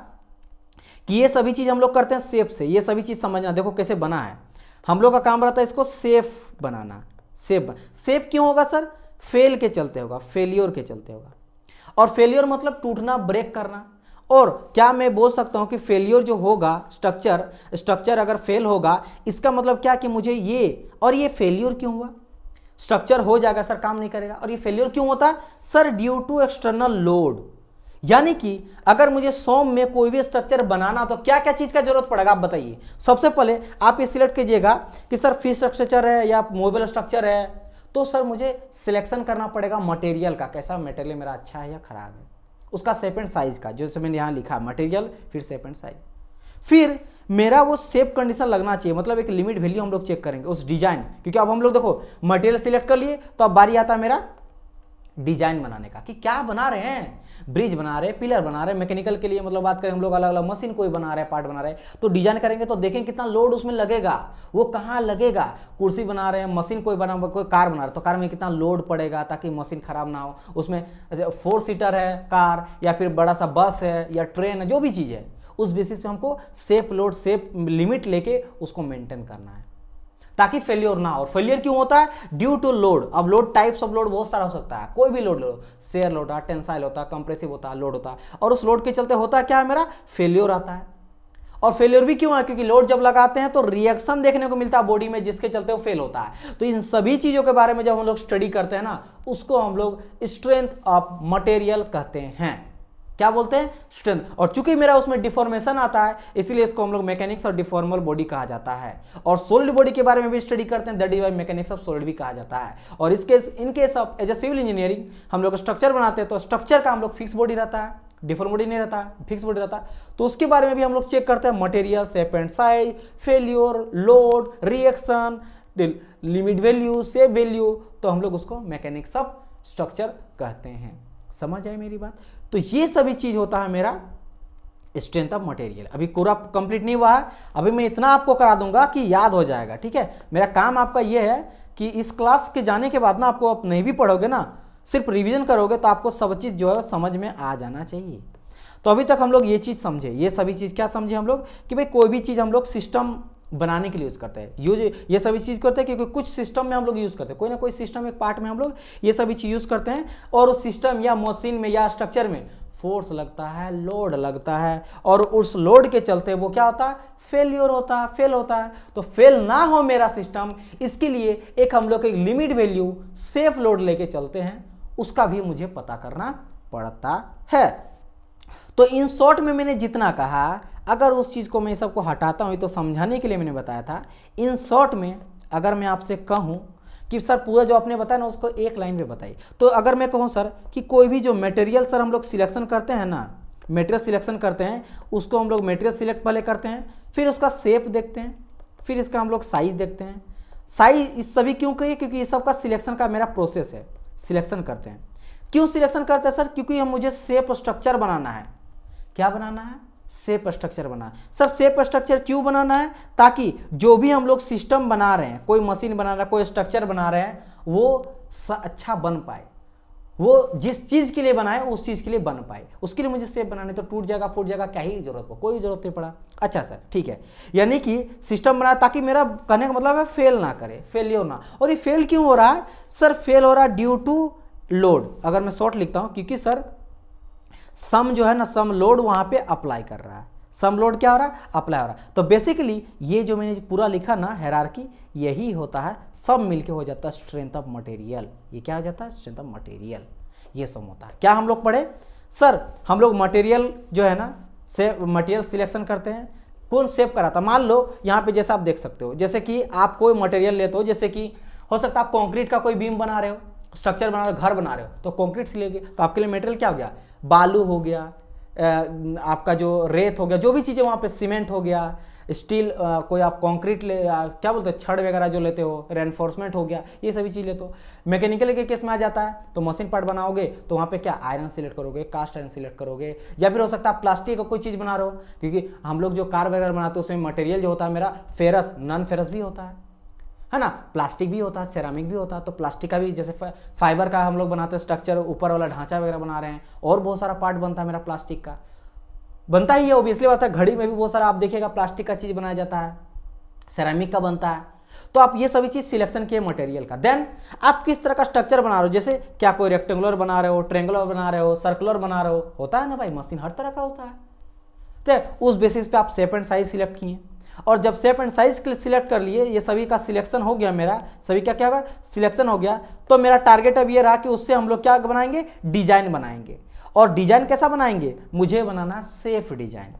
कि ये सभी चीज़ हम लोग करते हैं सेफ से ये सभी चीज़ समझना देखो कैसे बना है हम लोग का काम रहता है इसको सेफ बनाना सेफ बन... सेफ क्यों होगा सर फेल के चलते होगा फेल्योर के चलते होगा और फेल्योर मतलब टूटना ब्रेक करना और क्या मैं बोल सकता हूँ कि फेलियोर जो होगा स्ट्रक्चर स्ट्रक्चर अगर फेल होगा इसका मतलब क्या कि मुझे ये और ये फेल्योर क्यों हुआ स्ट्रक्चर हो जाएगा सर काम नहीं करेगा और ये फेलियोर क्यों होता sir due to external load यानी कि अगर मुझे सोम में कोई भी स्ट्रक्चर बनाना तो क्या क्या चीज़ का जरूरत पड़ेगा आप बताइए सबसे पहले आप ये सिलेक्ट कीजिएगा कि सर फीस स्ट्रक्चर है या मोबाइल स्ट्रक्चर है तो सर मुझे सिलेक्शन करना पड़ेगा मटेरियल का कैसा मटेरियल मेरा अच्छा है या ख़राब है उसका सेपेंड साइज का जैसे मैंने यहाँ लिखा मटेरियल फिर सेपेंड साइज फिर मेरा वो सेफ कंडीशन लगना चाहिए मतलब एक लिमिट वैल्यू हम लोग चेक करेंगे उस डिजाइन क्योंकि अब हम लोग देखो मटेरियल सिलेक्ट कर लिए तो अब बारी आता है मेरा डिजाइन बनाने का कि क्या बना रहे हैं ब्रिज बना रहे पिलर बना रहे मैकेनिकल के लिए मतलब बात करें हम लोग अलग अलग मशीन कोई बना रहे पार्ट बना रहे तो डिजाइन करेंगे तो देखें कितना लोड उसमें लगेगा वो कहाँ लगेगा कुर्सी बना रहे हैं मशीन कोई बना कोई कार बना रहे तो कार में कितना लोड पड़ेगा ताकि मशीन खराब ना हो उसमें फोर सीटर है कार या फिर बड़ा सा बस है या ट्रेन है जो भी चीज़ है उस बेसिस पे हमको सेफ लोड सेफ लिमिट लेके उसको मेंटेन करना है ताकि फेल्योर ना हो फेलियर क्यों होता है ड्यू टू लोड अब लोड टाइप्स ऑफ लोड बहुत सारा हो सकता है कोई भी लोड लो शेयर लोड होता है टेंसाइल होता है कंप्रेसिव होता है लोड होता है और उस लोड के चलते होता है क्या है मेरा फेल्योर आता है और फेलियर भी क्यों है क्योंकि लोड जब लगाते हैं तो रिएक्शन देखने को मिलता है बॉडी में जिसके चलते वो फेल होता है तो इन सभी चीज़ों के बारे में जब हम लोग स्टडी करते हैं ना उसको हम लोग स्ट्रेंथ ऑफ मटेरियल कहते हैं क्या बोलते हैं स्ट्रेंथ और चूंकि मेरा उसमें डिफॉर्मेशन आता है इसलिए इसको हम लोग मैकेनिक्स और डिफॉर्मल बॉडी कहा जाता है और सोल्ड बॉडी के बारे में भी स्टडी करते हैं that is why mechanics of solid भी कहा जाता है और इसके in case of as a civil engineering हम लोग स्ट्रक्चर बनाते हैं तो स्ट्रक्चर का हम लोग फिक्स बॉडी रहता है डिफर बॉडी नहीं रहता फिक्स बॉडी रहता तो उसके बारे में भी हम लोग चेक करते हैं material shape and size failure load reaction limit value shape value तो हम लोग उसको मैकेनिक्स ऑफ स्ट्रक्चर कहते हैं समझ आए मेरी बात तो ये सभी चीज़ होता है मेरा स्ट्रेंथ ऑफ मटेरियल अभी पूरा कंप्लीट नहीं हुआ है अभी मैं इतना आपको करा दूंगा कि याद हो जाएगा ठीक है मेरा काम आपका ये है कि इस क्लास के जाने के बाद ना आपको आप नहीं भी पढ़ोगे ना सिर्फ रिवीजन करोगे तो आपको सब चीज़ जो है समझ में आ जाना चाहिए तो अभी तक हम लोग ये चीज़ समझे ये सभी चीज़ क्या समझे हम लोग कि भाई कोई भी चीज़ हम लोग सिस्टम बनाने के लिए यूज़ करते हैं यूज ये सभी चीज़ करते हैं क्योंकि कुछ सिस्टम में हम लोग यूज़ करते हैं कोई ना कोई सिस्टम एक पार्ट में हम लोग ये सभी चीज़ यूज़ करते हैं और उस सिस्टम या मशीन में या स्ट्रक्चर में फोर्स लगता है लोड लगता है और उस लोड के चलते वो क्या होता है फेल्योर होता है फेल होता है तो फेल ना हो मेरा सिस्टम इसके लिए एक हम लोग एक लिमिट वैल्यू सेफ लोड लेके चलते हैं उसका भी मुझे पता करना पड़ता है तो इन शॉर्ट में मैंने जितना कहा अगर उस चीज़ को मैं सबको हटाता हूँ तो समझाने के लिए मैंने बताया था इन शॉर्ट में अगर मैं आपसे कहूँ कि सर पूरा जो आपने बताया ना उसको एक लाइन में बताइए तो अगर मैं कहूँ सर कि कोई भी जो मटेरियल सर हम लोग सिलेक्शन करते हैं ना मटेरियल सिलेक्शन करते हैं उसको हम लोग मटेरियल सिलेक्ट पहले करते हैं फिर उसका सेप देखते हैं फिर इसका हम लोग साइज़ देखते हैं साइज इस सभी क्यों कहिए क्योंकि ये सब का सिलेक्शन का मेरा प्रोसेस है सिलेक्शन करते हैं क्यों सिलेक्शन करते हैं सर क्योंकि हम मुझे सेप स्ट्रक्चर बनाना है क्या बनाना है सेप स्ट्रक्चर बनाना सर सेप स्ट्रक्चर क्यों बनाना है ताकि जो भी हम लोग सिस्टम बना रहे हैं कोई मशीन बना रहा है कोई स्ट्रक्चर बना रहे हैं वो अच्छा बन पाए वो जिस चीज़ के लिए बनाए उस चीज़ के लिए बन पाए उसके लिए मुझे सेप बनाने तो टूट जाएगा फूट जाएगा क्या ही जरूरत पड़े कोई जरूरत नहीं पड़ा अच्छा सर ठीक है यानी कि सिस्टम बनाए ताकि मेरा कहने का मतलब है फेल ना करे फेलियर ना और ये फेल क्यों हो रहा है सर फेल हो रहा है ड्यू टू लोड अगर मैं शॉर्ट लिखता हूँ क्योंकि सर सम जो है ना सम लोड वहाँ पे अप्लाई कर रहा है सम लोड क्या हो रहा है अप्लाई हो रहा है तो बेसिकली ये जो मैंने पूरा लिखा ना हैरारकी यही होता है सब मिलके हो जाता है स्ट्रेंथ ऑफ मटेरियल ये क्या हो जाता है स्ट्रेंथ ऑफ मटेरियल ये सब होता है क्या हम लोग पढ़े सर हम लोग मटेरियल जो है ना से मटेरियल सिलेक्शन करते हैं कौन सेव कराता मान लो यहाँ पे जैसे आप देख सकते हो जैसे कि आप कोई मटेरियल लेते हो जैसे कि हो सकता है आप कॉन्क्रीट का कोई बीम बना रहे हो स्ट्रक्चर बना रहे हो घर बना रहे हो तो कॉन्क्रीट से लेंगे तो आपके लिए मटेरियल क्या हो गया बालू हो गया आपका जो रेत हो गया जो भी चीज़ें वहाँ पे सीमेंट हो गया स्टील कोई आप कंक्रीट ले आ, क्या बोलते हो छड़ वगैरह जो लेते हो रेनफोर्समेंट हो गया ये सभी चीज़ लेते हो मैकेनिकल के केस में आ जाता है तो मशीन पार्ट बनाओगे तो वहाँ पे क्या आयरन सिलेक्ट करोगे कास्ट आयरन सिलेक्ट करोगे या फिर हो सकता है आप प्लास्टिक का कोई चीज़ बना रहे हो क्योंकि हम लोग जो कार वगैरह बनाते हो उसमें मटेरियल जो होता है मेरा फेरस नॉन फेरस भी होता है है ना प्लास्टिक भी होता है सेरामिक भी होता है तो प्लास्टिक का भी जैसे फाइबर का हम लोग बनाते हैं स्ट्रक्चर ऊपर वाला ढांचा वगैरह बना रहे हैं और बहुत सारा पार्ट बनता है मेरा प्लास्टिक का बनता ही है ओबियसली बात है घड़ी में भी बहुत सारा आप देखिएगा प्लास्टिक का चीज़ बनाया जाता है सेरामिक का बनता है तो आप ये सभी चीज़ सिलेक्शन किए मटेरियल का देन आप किस तरह का स्ट्रक्चर बना रहे हो जैसे क्या कोई रेक्टेंगुलर बना रहे हो ट्रेंगुलर बना रहे हो सर्कुलर बना रहे हो होता है ना भाई मशीन हर तरह का होता है तो उस बेसिस पे आप सेप एंड साइज सिलेक्ट किए और जब सेप एंड साइज सिलेक्ट कर लिए ये सभी का सिलेक्शन हो गया मेरा सभी का क्या होगा सिलेक्शन हो गया तो मेरा टारगेट अब ये रहा कि उससे हम लोग क्या बनाएंगे डिजाइन बनाएंगे और डिजाइन कैसा बनाएंगे मुझे बनाना सेफ डिजाइन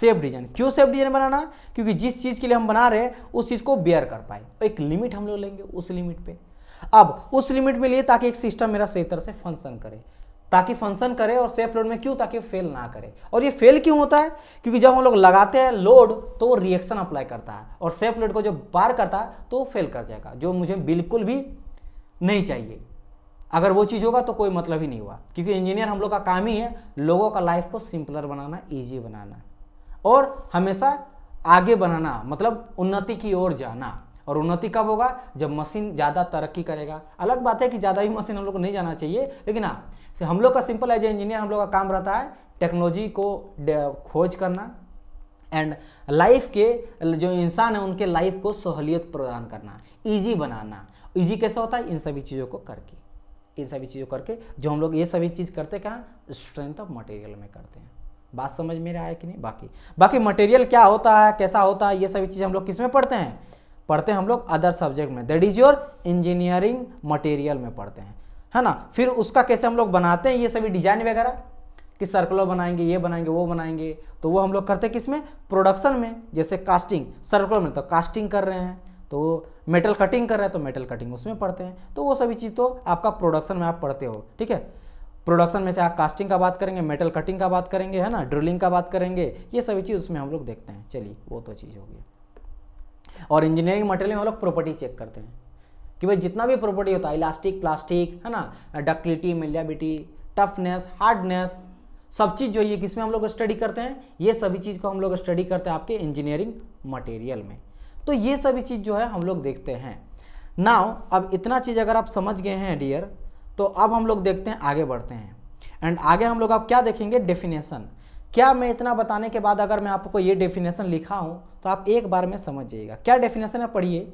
सेफ डिजाइन क्यों सेफ डिजाइन बनाना क्योंकि जिस चीज़ के लिए हम बना रहे हैं उस चीज़ को बेयर कर पाए तो एक लिमिट हम लोग लेंगे उस लिमिट पे अब उस लिमिट में लिए ताकि एक सिस्टम मेरा सही तरह से फंक्शन करे ताकि फंक्शन करे और सेफ लोड में क्यों ताकि फेल ना करे और ये फेल क्यों होता है क्योंकि जब हम लोग लगाते हैं लोड तो वो रिएक्शन अप्लाई करता है और सेफ लोड को जब पार करता है तो वो फेल कर जाएगा जो मुझे बिल्कुल भी नहीं चाहिए अगर वो चीज़ होगा तो कोई मतलब ही नहीं हुआ क्योंकि इंजीनियर हम लोग का काम ही है लोगों का लाइफ को सिंपलर बनाना ईजी बनाना और हमेशा आगे बनाना मतलब उन्नति की ओर जाना और उन्नति कब होगा जब मशीन ज़्यादा तरक्की करेगा अलग बात है कि ज़्यादा भी मशीन हम लोग को नहीं जाना चाहिए लेकिन हाँ हम लोग का सिंपल एज इंजीनियर हम लोग का काम रहता है टेक्नोलॉजी को खोज करना एंड लाइफ के जो इंसान है उनके लाइफ को सहूलियत प्रदान करना ईजी बनाना ईजी कैसे होता है इन सभी चीज़ों को करके इन सभी चीज़ों करके जो हम लोग ये सभी चीज़ करते हैं स्ट्रेंथ ऑफ मटेरियल में करते हैं बात समझ में आया कि नहीं बाकी बाकी मटेरियल क्या होता है कैसा होता है ये सभी चीज़ हम लोग किस में पढ़ते हैं पढ़ते हैं हम लोग अदर सब्जेक्ट में that is your engineering material में पढ़ते हैं है ना फिर उसका कैसे हम लोग बनाते हैं ये सभी डिजाइन वगैरह कि सर्कुलर बनाएंगे ये बनाएंगे वो बनाएंगे तो वो हम लोग करते हैं किसमें प्रोडक्शन में जैसे कास्टिंग सर्कुलर में तो कास्टिंग कर रहे हैं तो मेटल कटिंग कर रहे हैं तो मेटल कटिंग उसमें पढ़ते हैं तो वो सभी चीज़ तो आपका प्रोडक्शन में आप पढ़ते हो ठीक है प्रोडक्शन में चाहे आप कास्टिंग का बात करेंगे मेटल कटिंग का बात करेंगे है ना ड्रिलिंग का बात करेंगे ये सभी चीज़ उसमें हम लोग देखते हैं चलिए वो तो चीज़ होगी और इंजीनियरिंग मटेरियल में हम लोग प्रॉपर्टी चेक करते हैं कि भाई जितना भी प्रॉपर्टी होता है इलास्टिक प्लास्टिक है ना डक्टिलिटी मिलियाबिटी टफनेस हार्डनेस सब चीज़ जो ये किसमें हम लोग स्टडी करते हैं ये सभी चीज़ को हम लोग स्टडी करते हैं आपके इंजीनियरिंग मटेरियल में तो ये सभी चीज़ जो है हम लोग देखते हैं नाव अब इतना चीज़ अगर आप समझ गए हैं डियर तो अब हम लोग देखते हैं आगे बढ़ते हैं एंड आगे हम लोग आप क्या देखेंगे डेफिनेशन क्या मैं इतना बताने के बाद अगर मैं आपको ये डेफिनेशन लिखा हूँ तो आप एक बार में समझ जाइएगा क्या डेफिनेशन है पढ़िए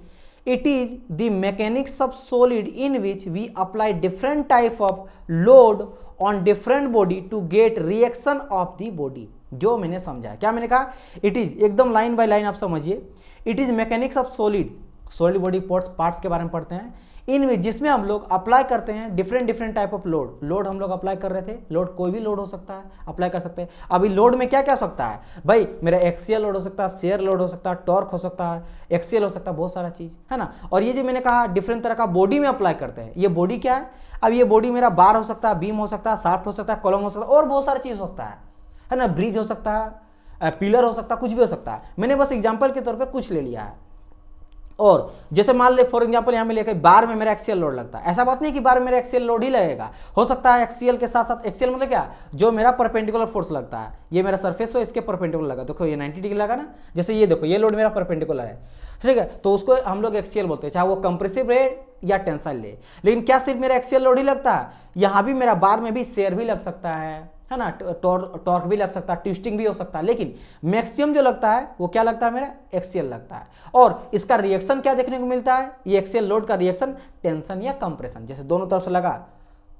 it is the mechanics of solid in which we apply different type of load on different body to get reaction of the body जो मैंने समझा क्या मैंने कहा इट इज एकदम लाइन बाय लाइन आप समझिए it is mechanics of solid solid body parts के बारे में पढ़ते हैं इनमें जिसमें हम लोग अप्लाई करते हैं different different type of load load हम लोग अप्लाई कर रहे थे लोड कोई भी लोड हो सकता है अप्लाई कर सकते हैं अभी लोड में क्या क्या हो सकता है भाई मेरा एक्सीएल लोड हो सकता है शेयर लोड हो सकता है टॉर्क हो सकता है एक्सीएल हो सकता है बहुत सारा चीज़ है ना और ये जो मैंने कहा डिफरेंट तरह का बॉडी में अप्लाई करते हैं ये बॉडी क्या है अब ये बॉडी मेरा बार हो सकता है बीम हो सकता है साफ्ट हो सकता है कॉलम हो सकता है और बहुत सारा चीज़ हो सकता है है ना ब्रिज हो सकता है पिलर हो सकता है कुछ भी हो सकता है मैंने बस एग्जाम्पल के तौर पर कुछ ले लिया है और जैसे मान ले फॉर एग्जाम्पल यहाँ में लेकर बार में मेरा एक्सीएल लोड लगता है ऐसा बात नहीं कि बार में मेरा एक्सीएल लोड ही लगेगा हो सकता है एक्सीएल के साथ साथ एक्सीएल मतलब क्या जो मेरा परपेंडिकुलर फोर्स लगता है ये मेरा सर्फेस हो इसके परपेंडिकुलर लगा देखो ये नाइन्टी डिग्री लगा ना जैसे ये देखो ये लोड मेरा परपेंडिकुलर है ठीक है तो उसको हम लोग एक्सीएल बोलते हैं चाहे वो कंप्रेसिव रहे या टेंसाइल ले लेकिन क्या सिर्फ मेरा एक्सीएल लोड ही लगता है यहाँ भी मेरा बार में भी शेयर भी लग सकता है है ना टॉर्क भी लग सकता है ट्विस्टिंग भी हो सकता है लेकिन मैक्सिमम जो लगता है वो क्या लगता है मेरा एक्सीएल लगता है और इसका रिएक्शन क्या देखने को मिलता है ये एक्सीएल लोड का रिएक्शन टेंशन या कंप्रेशन जैसे दोनों तरफ से लगा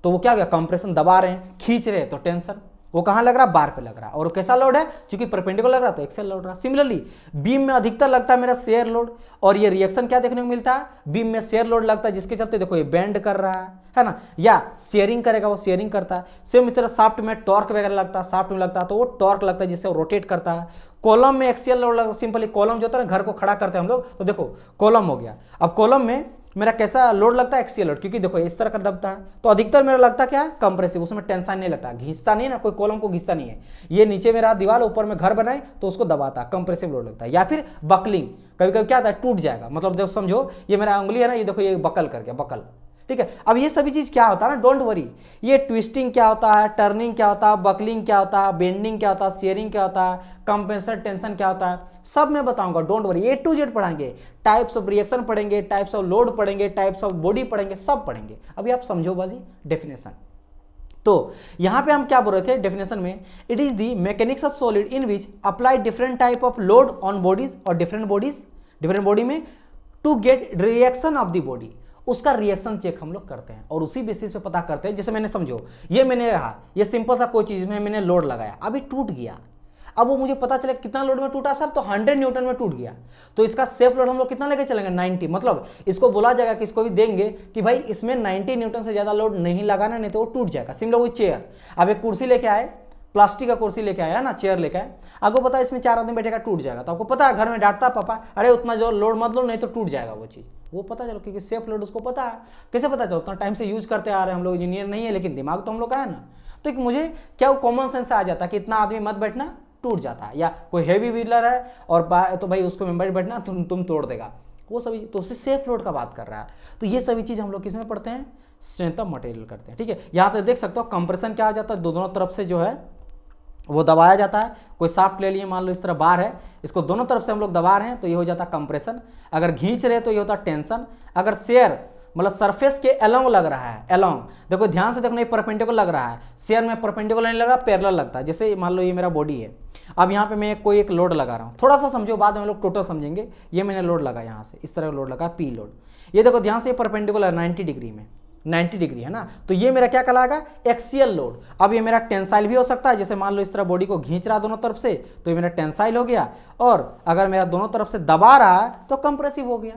तो वो क्या हो गया कंप्रेशन दबा रहे हैं खींच रहे हैं तो टेंशन वो कहाँ लग रहा है बार पे लग रहा है और कैसा लोड है चूंकि परपेंडिकुलर लग रहा तो एक्सेल लोड रहा सिमिलरली बीम में अधिकतर लगता है मेरा शेयर लोड और ये रिएक्शन क्या देखने को मिलता है बीम में शेयर लोड लगता है जिसके चलते देखो ये बैंड कर रहा है है ना या शेयरिंग करेगा वो शेयरिंग करता है सेम इस तरह साफ्ट में टॉर्क वगैरह लगता है साफ्ट में लगता है तो वो टॉर्क लगता है जिससे वो रोटेट करता है कॉलम में एक्सियल लोड लगता है सिंपली कॉलम जो होता है ना घर को खड़ा करते हैं हम लोग तो देखो कॉलम हो गया अब कॉलम में मेरा कैसा लोड लगता है एक्सियल लोड क्योंकि देखो इस तरह का दबता है तो अधिकतर मेरा लगता क्या है कंप्रेसिव उसमें टेंशन नहीं लगता घिसता नहीं ना कोई कॉलम को घिसता नहीं है ये नीचे मेरा दीवार ऊपर में घर बनाए तो उसको दबाता है कंप्रेसिव लोड लगता है या फिर बकलिंग कभी कभी क्या होता है टूट जाएगा मतलब जब समझो ये मेरा उंगली है ना ये देखो ये बकल करके बकल ठीक है अब ये सभी चीज़ क्या होता है ना डोंट वरी ये ट्विस्टिंग क्या होता है टर्निंग क्या होता है बकलिंग क्या होता है बेंडिंग क्या होता है शेयरिंग क्या होता है कंपेंसर टेंशन क्या होता है सब मैं बताऊंगा don't worry A to Z पढ़ाएंगे टाइप्स ऑफ रिएक्शन पढ़ेंगे टाइप्स ऑफ लोड पढ़ेंगे टाइप्स ऑफ बॉडी पढ़ेंगे सब पढ़ेंगे अभी आप समझो बाजी डेफिनेशन तो यहां पे हम क्या बोल रहे थे डेफिनेशन में it is the mechanics of solid in which apply different type of load on bodies और डिफरेंट बॉडीज डिफरेंट बॉडी में to get reaction of the body उसका रिएक्शन चेक हम लोग करते हैं और उसी बेसिस पे पता करते हैं जैसे मैंने समझो ये मैंने रहा ये सिंपल सा कोई चीज़ में मैंने लोड लगाया अभी टूट गया अब वो मुझे पता चले कितना लोड में टूटा सर तो 100 न्यूटन में टूट गया तो इसका सेफ लोड हम लोग कितना लेके चलेंगे 90 मतलब इसको बोला जाएगा कि इसको भी देंगे कि भाई इसमें 90 न्यूटन से ज़्यादा लोड नहीं लगाना नहीं तो वो टूट जाएगा सिमिलर वो चेयर अब एक कुर्सी लेके आए प्लास्टिक का कुर्सी लेके आया ना चेयर लेके आया आपको पता है इसमें चार आदमी बैठेगा टूट जाएगा तो आपको पता है घर में डांटता पापा अरे उतना जो लोड मत लो नहीं तो टूट जाएगा वो चीज़ वो पता चलो क्योंकि सेफ लोड उसको पता है कैसे पता चलो उतना टाइम से यूज करते आ रहे हैं हम लोग इंजीनियर नहीं है लेकिन दिमाग तो हम लोग का है ना तो मुझे क्या वो कॉमन सेंस आ जाता है कि इतना आदमी मत बैठना टूट जाता है या कोई हैवी व्हीलर है और तो भाई उसको मेम्बर बैठना तुम तुम तोड़ देगा वो सभी तो उससे सेफ लोड का बात कर रहा है तो ये सभी चीज़ हम लोग किस में पढ़ते हैं स्ट्रेंथ ऑफ मटेरियल करते हैं ठीक है यहाँ तो देख सकते हो कंप्रेशन क्या हो जाता है दोनों तरफ से जो है वो दबाया जाता है कोई साफ्ट ले लिए मान लो इस तरह बार है इसको दोनों तरफ से हम लोग दबा रहे हैं तो ये हो जाता है कंप्रेशन अगर घींच रहे तो ये होता है टेंशन अगर शेयर मतलब सरफेस के अलोंग लग रहा है अलोंग देखो ध्यान से देखो ये परपेंडिकुलर लग रहा है शेयर में परपेंडिकुलर नहीं लग रहा पैरल लगता है जैसे मान लो ये मेरा बॉडी है अब यहाँ पे मैं कोई एक लोड लगा रहा हूँ थोड़ा सा समझो बाद में लोग टोटल समझेंगे ये मैंने लोड लगा यहाँ से इस तरह का लोड लगा पी लोड ये देखो ध्यान से परपेंडिकुलर नाइन्टी डिग्री में 90 डिग्री है ना तो ये मेरा क्या कहलाएगा एक्सियल लोड अब ये मेरा टेंसाइल भी हो सकता है जैसे मान लो इस तरह बॉडी को घींच रहा दोनों तरफ से तो ये मेरा टेंसाइल हो गया और अगर मेरा दोनों तरफ से दबा रहा है तो कंप्रेसिव हो गया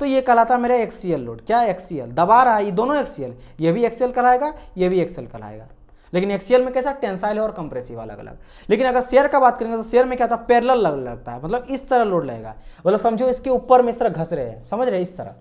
तो ये कहलाता है मेरा एक्सियल लोड क्या एक्सियल दबा रहा है ये दोनों एक्सियल ये भी एक्सियल कहलाएगा ये भी एक्सियल कहलाएगा लेकिन एक्सियल में कैसा टेंसाइल और कंप्रेसिव अलग अलग लेकिन अगर शेयर का बात करेंगे तो शेयर में क्या होता है पैरल लगता है मतलब इस तरह लोड लगेगा मतलब समझो इसके ऊपर में इस तरह घस रहे हैं समझ रहे इस तरह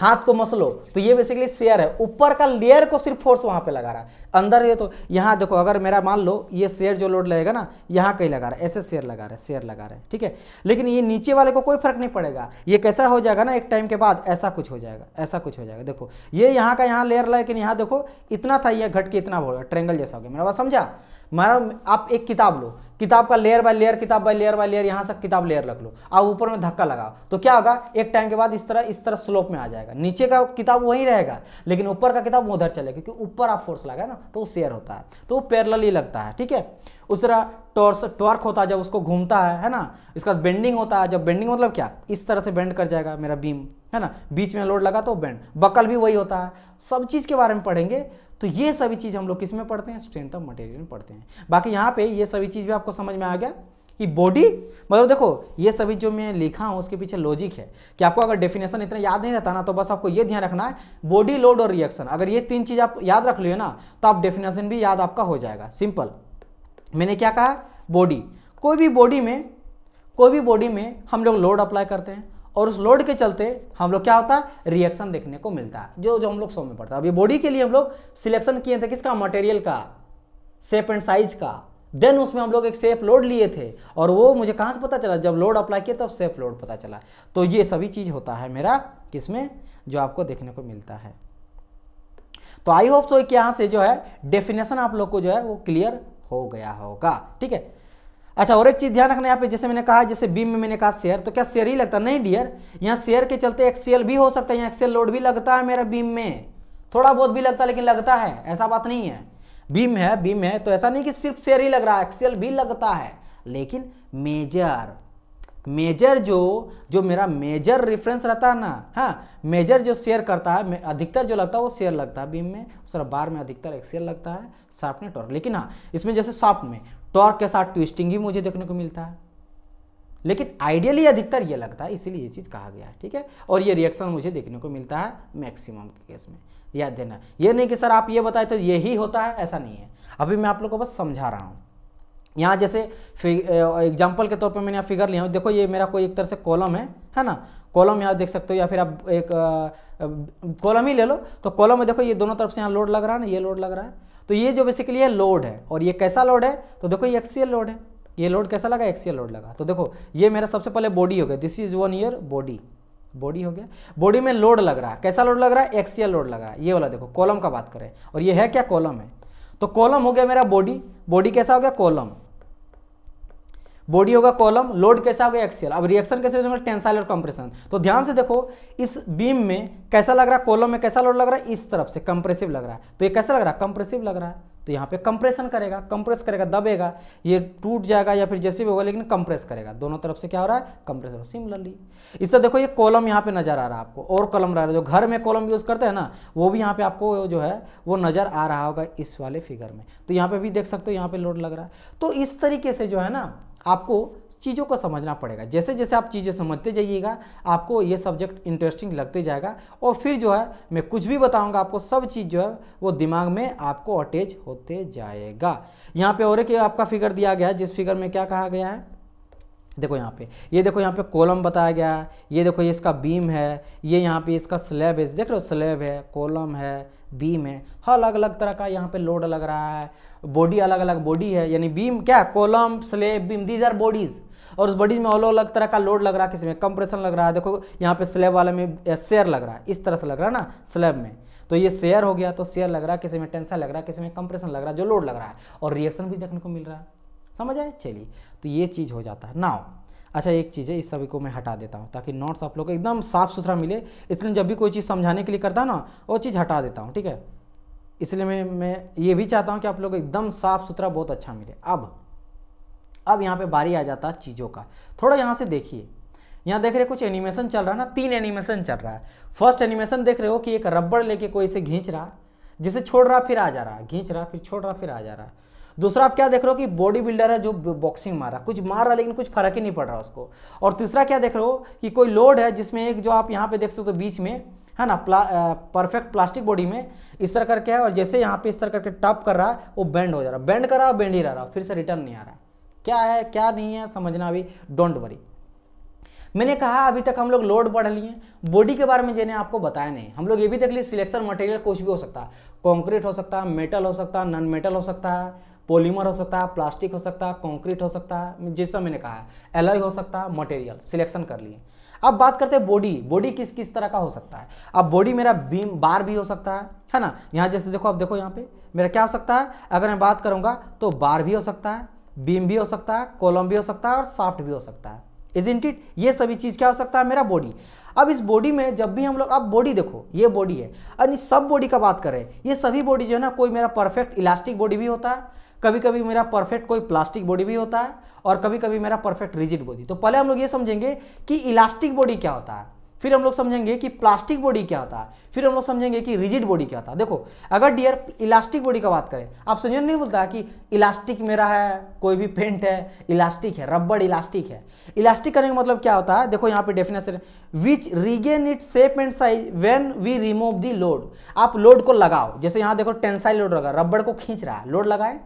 हाथ को मसलो तो ये बेसिकली शेयर है ऊपर का लेयर को सिर्फ फोर्स वहाँ पे लगा रहा है अंदर ये तो यहाँ देखो अगर मेरा मान लो ये शेयर जो लोड लगेगा ना यहाँ कहीं लगा रहा है ऐसे शेयर लगा रहा है शेयर लगा रहा है ठीक है लेकिन ये नीचे वाले को कोई फर्क नहीं पड़ेगा ये कैसा हो जाएगा ना एक टाइम के बाद ऐसा कुछ हो जाएगा ऐसा कुछ हो जाएगा देखो ये यहाँ का यहाँ लेयर लगा कि यहाँ देखो इतना था यह घट के इतना हो ट्रेंगल जैसा हो गया मेरा बात समझा मारा आप एक किताब लो किताब का लेयर बाय लेयर किताब बाय लेयर बाय लेयर यहाँ से किताब लेयर रख लो आप ऊपर में धक्का लगाओ तो क्या होगा एक टाइम के बाद इस तरह इस तरह स्लोप में आ जाएगा नीचे का किताब वहीं रहेगा लेकिन ऊपर का किताब उधर चलेगा क्योंकि ऊपर आप फोर्स लगाए ना तो वो शेयर होता है तो वो पैरल ही लगता है ठीक है उस तरह टॉर्स टॉर्क होता है जब उसको घूमता है है ना इसका बेंडिंग होता है जब बेंडिंग मतलब क्या इस तरह से बेंड कर जाएगा मेरा बीम है ना बीच में लोड लगा तो बेंड बकल भी वही होता है सब चीज़ के बारे में पढ़ेंगे तो ये सभी चीज़ हम लोग किस में पढ़ते हैं स्ट्रेंथ ऑफ मटेरियल में पढ़ते हैं बाकी यहाँ पे ये सभी चीज़ भी आपको समझ में आ गया कि बॉडी मतलब देखो ये सभी जो मैं लिखा हूँ उसके पीछे लॉजिक है कि आपको अगर डेफिनेशन इतना याद नहीं रहता ना तो बस आपको ये ध्यान रखना है बॉडी लोड और रिएक्शन अगर ये तीन चीज़ आप याद रख लिये ना तो आप डेफिनेशन भी याद आपका हो जाएगा सिंपल मैंने क्या कहा बॉडी कोई भी बॉडी में कोई भी बॉडी में हम लोग लोड अप्लाई करते हैं और उस लोड के चलते हम लोग क्या होता है रिएक्शन देखने को मिलता है जो जो हम लोग सो में पड़ता है अब ये बॉडी के लिए हम लोग सिलेक्शन किए थे किसका मटेरियल का सेप एंड साइज का देन उसमें हम लोग एक सेफ लोड लिए थे और वो मुझे कहाँ से पता चला जब लोड अप्लाई किया तब तो सेफ लोड पता चला तो ये सभी चीज़ होता है मेरा किसमें जो आपको देखने को मिलता है तो आई होप सो कि यहाँ से जो है डेफिनेशन आप लोग को जो है वो क्लियर हो गया होगा ठीक है अच्छा और एक चीज़ ध्यान रखना यहाँ पे जैसे मैंने कहा जैसे बीम में मैंने कहा शेयर तो क्या शेयर ही लगता है नहीं डियर यहाँ शेयर के चलते एक्सेल भी हो सकता है यहाँ एक्सेल लोड भी लगता है मेरा बीम में थोड़ा बहुत भी लगता है लेकिन लगता है ऐसा बात नहीं है बीम है बीम है तो ऐसा नहीं कि सिर्फ शेयर ही लग रहा है एक्सेल भी लगता है लेकिन मेजर मेजर जो जो मेरा मेजर रेफरेंस रहता है ना हाँ मेजर जो शेयर करता है अधिकतर जो लगता है वो शेयर लगता है बीम में सर बार में अधिकतर एक्सेल लगता है शार्पनेट और लेकिन हाँ इसमें जैसे शार्प में टॉर्क के साथ ट्विस्टिंग भी मुझे देखने को मिलता है लेकिन आइडियली अधिकतर ये लगता है इसीलिए ये चीज़ कहा गया है ठीक है और ये रिएक्शन मुझे देखने को मिलता है मैक्सिमम के केस में याद देना ये नहीं कि सर आप ये बताए तो यही होता है ऐसा नहीं है अभी मैं आप लोग को बस समझा रहा हूँ यहाँ जैसे एग्जाम्पल के तौर पे मैंने यहाँ फिगर लिया हूँ देखो ये मेरा कोई एक तरह से कॉलम है है ना कॉलम यहाँ देख सकते हो या फिर आप एक कॉलम ही ले लो तो कॉलम में देखो ये दोनों तरफ से यहाँ लोड लग रहा है ना ये लोड लग रहा है तो ये जो बेसिकली है लोड है और ये कैसा लोड है तो देखो ये एक्सीएल लोड है ये लोड कैसा लगा एक्सीएल लोड लगा तो देखो ये मेरा सबसे पहले बॉडी हो गया this is one year body body हो गया बॉडी में लोड लग रहा है कैसा लोड लग रहा है एक्सीएल लोड लग रहा है ये वाला देखो कॉलम का बात करें और ये है क्या कॉलम है तो कॉलम हो गया मेरा बॉडी बॉडी कैसा हो गया कॉलम बॉडी होगा कॉलम लोड कैसा होगा एक्सेल अब रिएक्शन कैसे होगा टेंसाइल और कंप्रेशन तो ध्यान से देखो इस बीम में कैसा लग रहा है कॉलम में कैसा लोड लग रहा है इस तरफ से कंप्रेसिव लग रहा है तो ये कैसा लग रहा है कंप्रेसिव लग रहा है तो यहाँ पे कंप्रेशन करेगा कंप्रेस करेगा दबेगा ये टूट जाएगा या फिर जैसे भी होगा लेकिन कंप्रेस करेगा दोनों तरफ से क्या हो रहा है कंप्रेसर सिमिलरली इससे देखो ये कॉलम यहाँ पे नजर आ रहा है आपको और कॉलम रहा है जो घर में कॉलम यूज़ करते हैं ना वो भी यहाँ पे आपको जो है वो नज़र आ रहा होगा इस वाले फिगर में तो यहाँ पे भी देख सकते हो यहाँ पे लोड लग रहा है तो इस तरीके से जो है ना आपको चीज़ों को समझना पड़ेगा जैसे जैसे आप चीज़ें समझते जाइएगा आपको ये सब्जेक्ट इंटरेस्टिंग लगते जाएगा और फिर जो है मैं कुछ भी बताऊंगा आपको सब चीज़ जो है वो दिमाग में आपको अटैच होते जाएगा यहाँ पे और एक आपका फिगर दिया गया है जिस फिगर में क्या कहा गया है देखो यहाँ पे ये देखो यहाँ पे कॉलम बताया गया है ये देखो ये इसका बीम है ये यहाँ पे इसका स्लैब है देख रहे हो स्लैब है कॉलम है बीम है हर हाँ, अलग अलग तरह का यहाँ पे लोड लग रहा है बॉडी अलग अलग बॉडी है यानी बीम क्या column slab beam these are bodies और उस बॉडीज में अलग अलग तरह का लोड लग रहा है किसी में कंप्रेशन लग रहा है देखो यहाँ पे स्लैब वाले में शेयर लग रहा है इस तरह से लग रहा है ना स्लैब में तो ये शेयर हो गया तो शेयर लग रहा है किसी में टेंशन लग रहा है किसी में कंप्रेशन लग रहा है जो लोड लग रहा है और रिएक्शन भी देखने को मिल रहा है समझ आए चलिए तो ये चीज़ हो जाता है नाव अच्छा एक चीज़ है इस सभी को मैं हटा देता हूँ ताकि नोट्स आप लोग को एकदम साफ सुथरा मिले इसलिए जब भी कोई चीज़ समझाने के लिए करता ना वो चीज़ हटा देता हूँ ठीक है इसलिए मैं मैं ये भी चाहता हूँ कि आप लोग एकदम साफ सुथरा बहुत अच्छा मिले अब अब यहाँ पे बारी आ जाता है चीज़ों का थोड़ा यहाँ से देखिए यहाँ देख रहे कुछ एनिमेशन चल रहा है ना तीन एनिमेशन चल रहा है फर्स्ट एनिमेशन देख रहे हो कि एक रबड़ लेके कोई इसे घींच रहा जिसे छोड़ रहा फिर आ जा रहा घींच रहा फिर छोड़ रहा फिर आ जा रहा दूसरा आप क्या देख रहे हो कि बॉडी बिल्डर है जो बॉक्सिंग मारा कुछ मार रहा लेकिन कुछ फर्क ही नहीं पड़ रहा उसको और तीसरा क्या देख रहे हो कि कोई लोड है जिसमें एक जो आप यहाँ पे देख सकते हो तो बीच में है ना प्ला परफेक्ट प्लास्टिक बॉडी में इस तरह करके है और जैसे यहाँ पे इस तरह करके टप कर रहा है वो बैंड हो जा रहा है कर रहा है ही रह रहा फिर से रिटर्न नहीं आ रहा क्या है क्या नहीं है समझना अभी डोंट वरी मैंने कहा अभी तक हम लोग लोड बढ़ लिए बॉडी के बारे में जिन्हें आपको बताया नहीं हम लोग ये भी देख लिए सिलेक्शन मटेरियल कुछ भी हो सकता है कॉन्क्रीट हो सकता है मेटल हो सकता है नॉन मेटल हो सकता है पॉलीमर हो सकता है प्लास्टिक हो सकता है कंक्रीट हो सकता है जैसा मैंने कहा है एलॉय हो सकता है मटेरियल सिलेक्शन कर लिए अब बात करते हैं बॉडी बॉडी किस किस तरह का हो सकता है अब बॉडी मेरा बीम बार भी हो सकता है है ना यहाँ जैसे देखो अब देखो यहाँ पे मेरा क्या हो सकता है अगर मैं बात करूँगा तो बार भी हो सकता है बीम भी हो सकता है कॉलम भी हो सकता है और साफ्ट भी हो सकता है इज इंट इट ये सभी चीज़ क्या हो सकता है मेरा बॉडी अब इस बॉडी में जब भी हम लोग अब बॉडी देखो ये बॉडी है अब सब बॉडी का बात करें ये सभी बॉडी जो है ना कोई मेरा परफेक्ट इलास्टिक बॉडी भी होता है कभी कभी मेरा परफेक्ट कोई प्लास्टिक बॉडी भी होता है और कभी कभी मेरा परफेक्ट रिजिड बॉडी तो पहले हम लोग ये समझेंगे कि इलास्टिक बॉडी क्या होता है फिर हम लोग समझेंगे कि प्लास्टिक बॉडी क्या होता है फिर हम लोग समझेंगे कि रिजिड बॉडी क्या होता है देखो अगर डियर इलास्टिक बॉडी का बात करें आप समझ नहीं बोलता कि इलास्टिक मेरा है कोई भी पेंट है इलास्टिक है रबड़ इलास्टिक है इलास्टिक करने का मतलब क्या होता है देखो यहाँ पे definition which regain it shape and size when we remove the load आप लोड को लगाओ जैसे यहाँ देखो टेंसाइल लोड लगा रबड़ को खींच रहा है लोड लगाए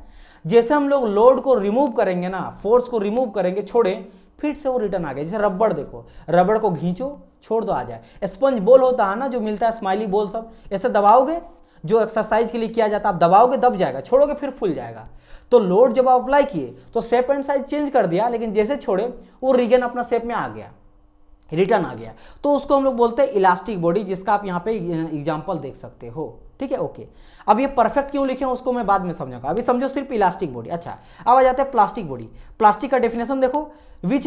जैसे हम लोग लोड को रिमूव करेंगे ना फोर्स को रिमूव करेंगे छोड़ें फिर से वो रिटर्न आ गया जैसे रबड़ देखो रबड़ को घींचो छोड़ दो आ जाए स्पंज बोल होता है ना जो मिलता है स्माइली बॉल सब ऐसे दबाओगे जो एक्सरसाइज के लिए किया जाता है आप दबाओगे दब जाएगा छोड़ोगे फिर फूल जाएगा तो लोड जब आप अप्लाई किए तो सेप एंड साइज चेंज कर दिया लेकिन जैसे छोड़े वो रिगन अपना सेप में आ गया रिटर्न आ गया तो उसको हम लोग बोलते हैं इलास्टिक बॉडी जिसका आप यहाँ पे एग्जाम्पल देख सकते हो ठीक है ओके अब ये परफेक्ट क्यों लिखे उसको मैं बाद में समझाऊंगा अभी समझो सिर्फ इलास्टिक बॉडी अच्छा अब आ जाते हैं प्लास्टिक बॉडी प्लास्टिक का डेफिनेशन देखो which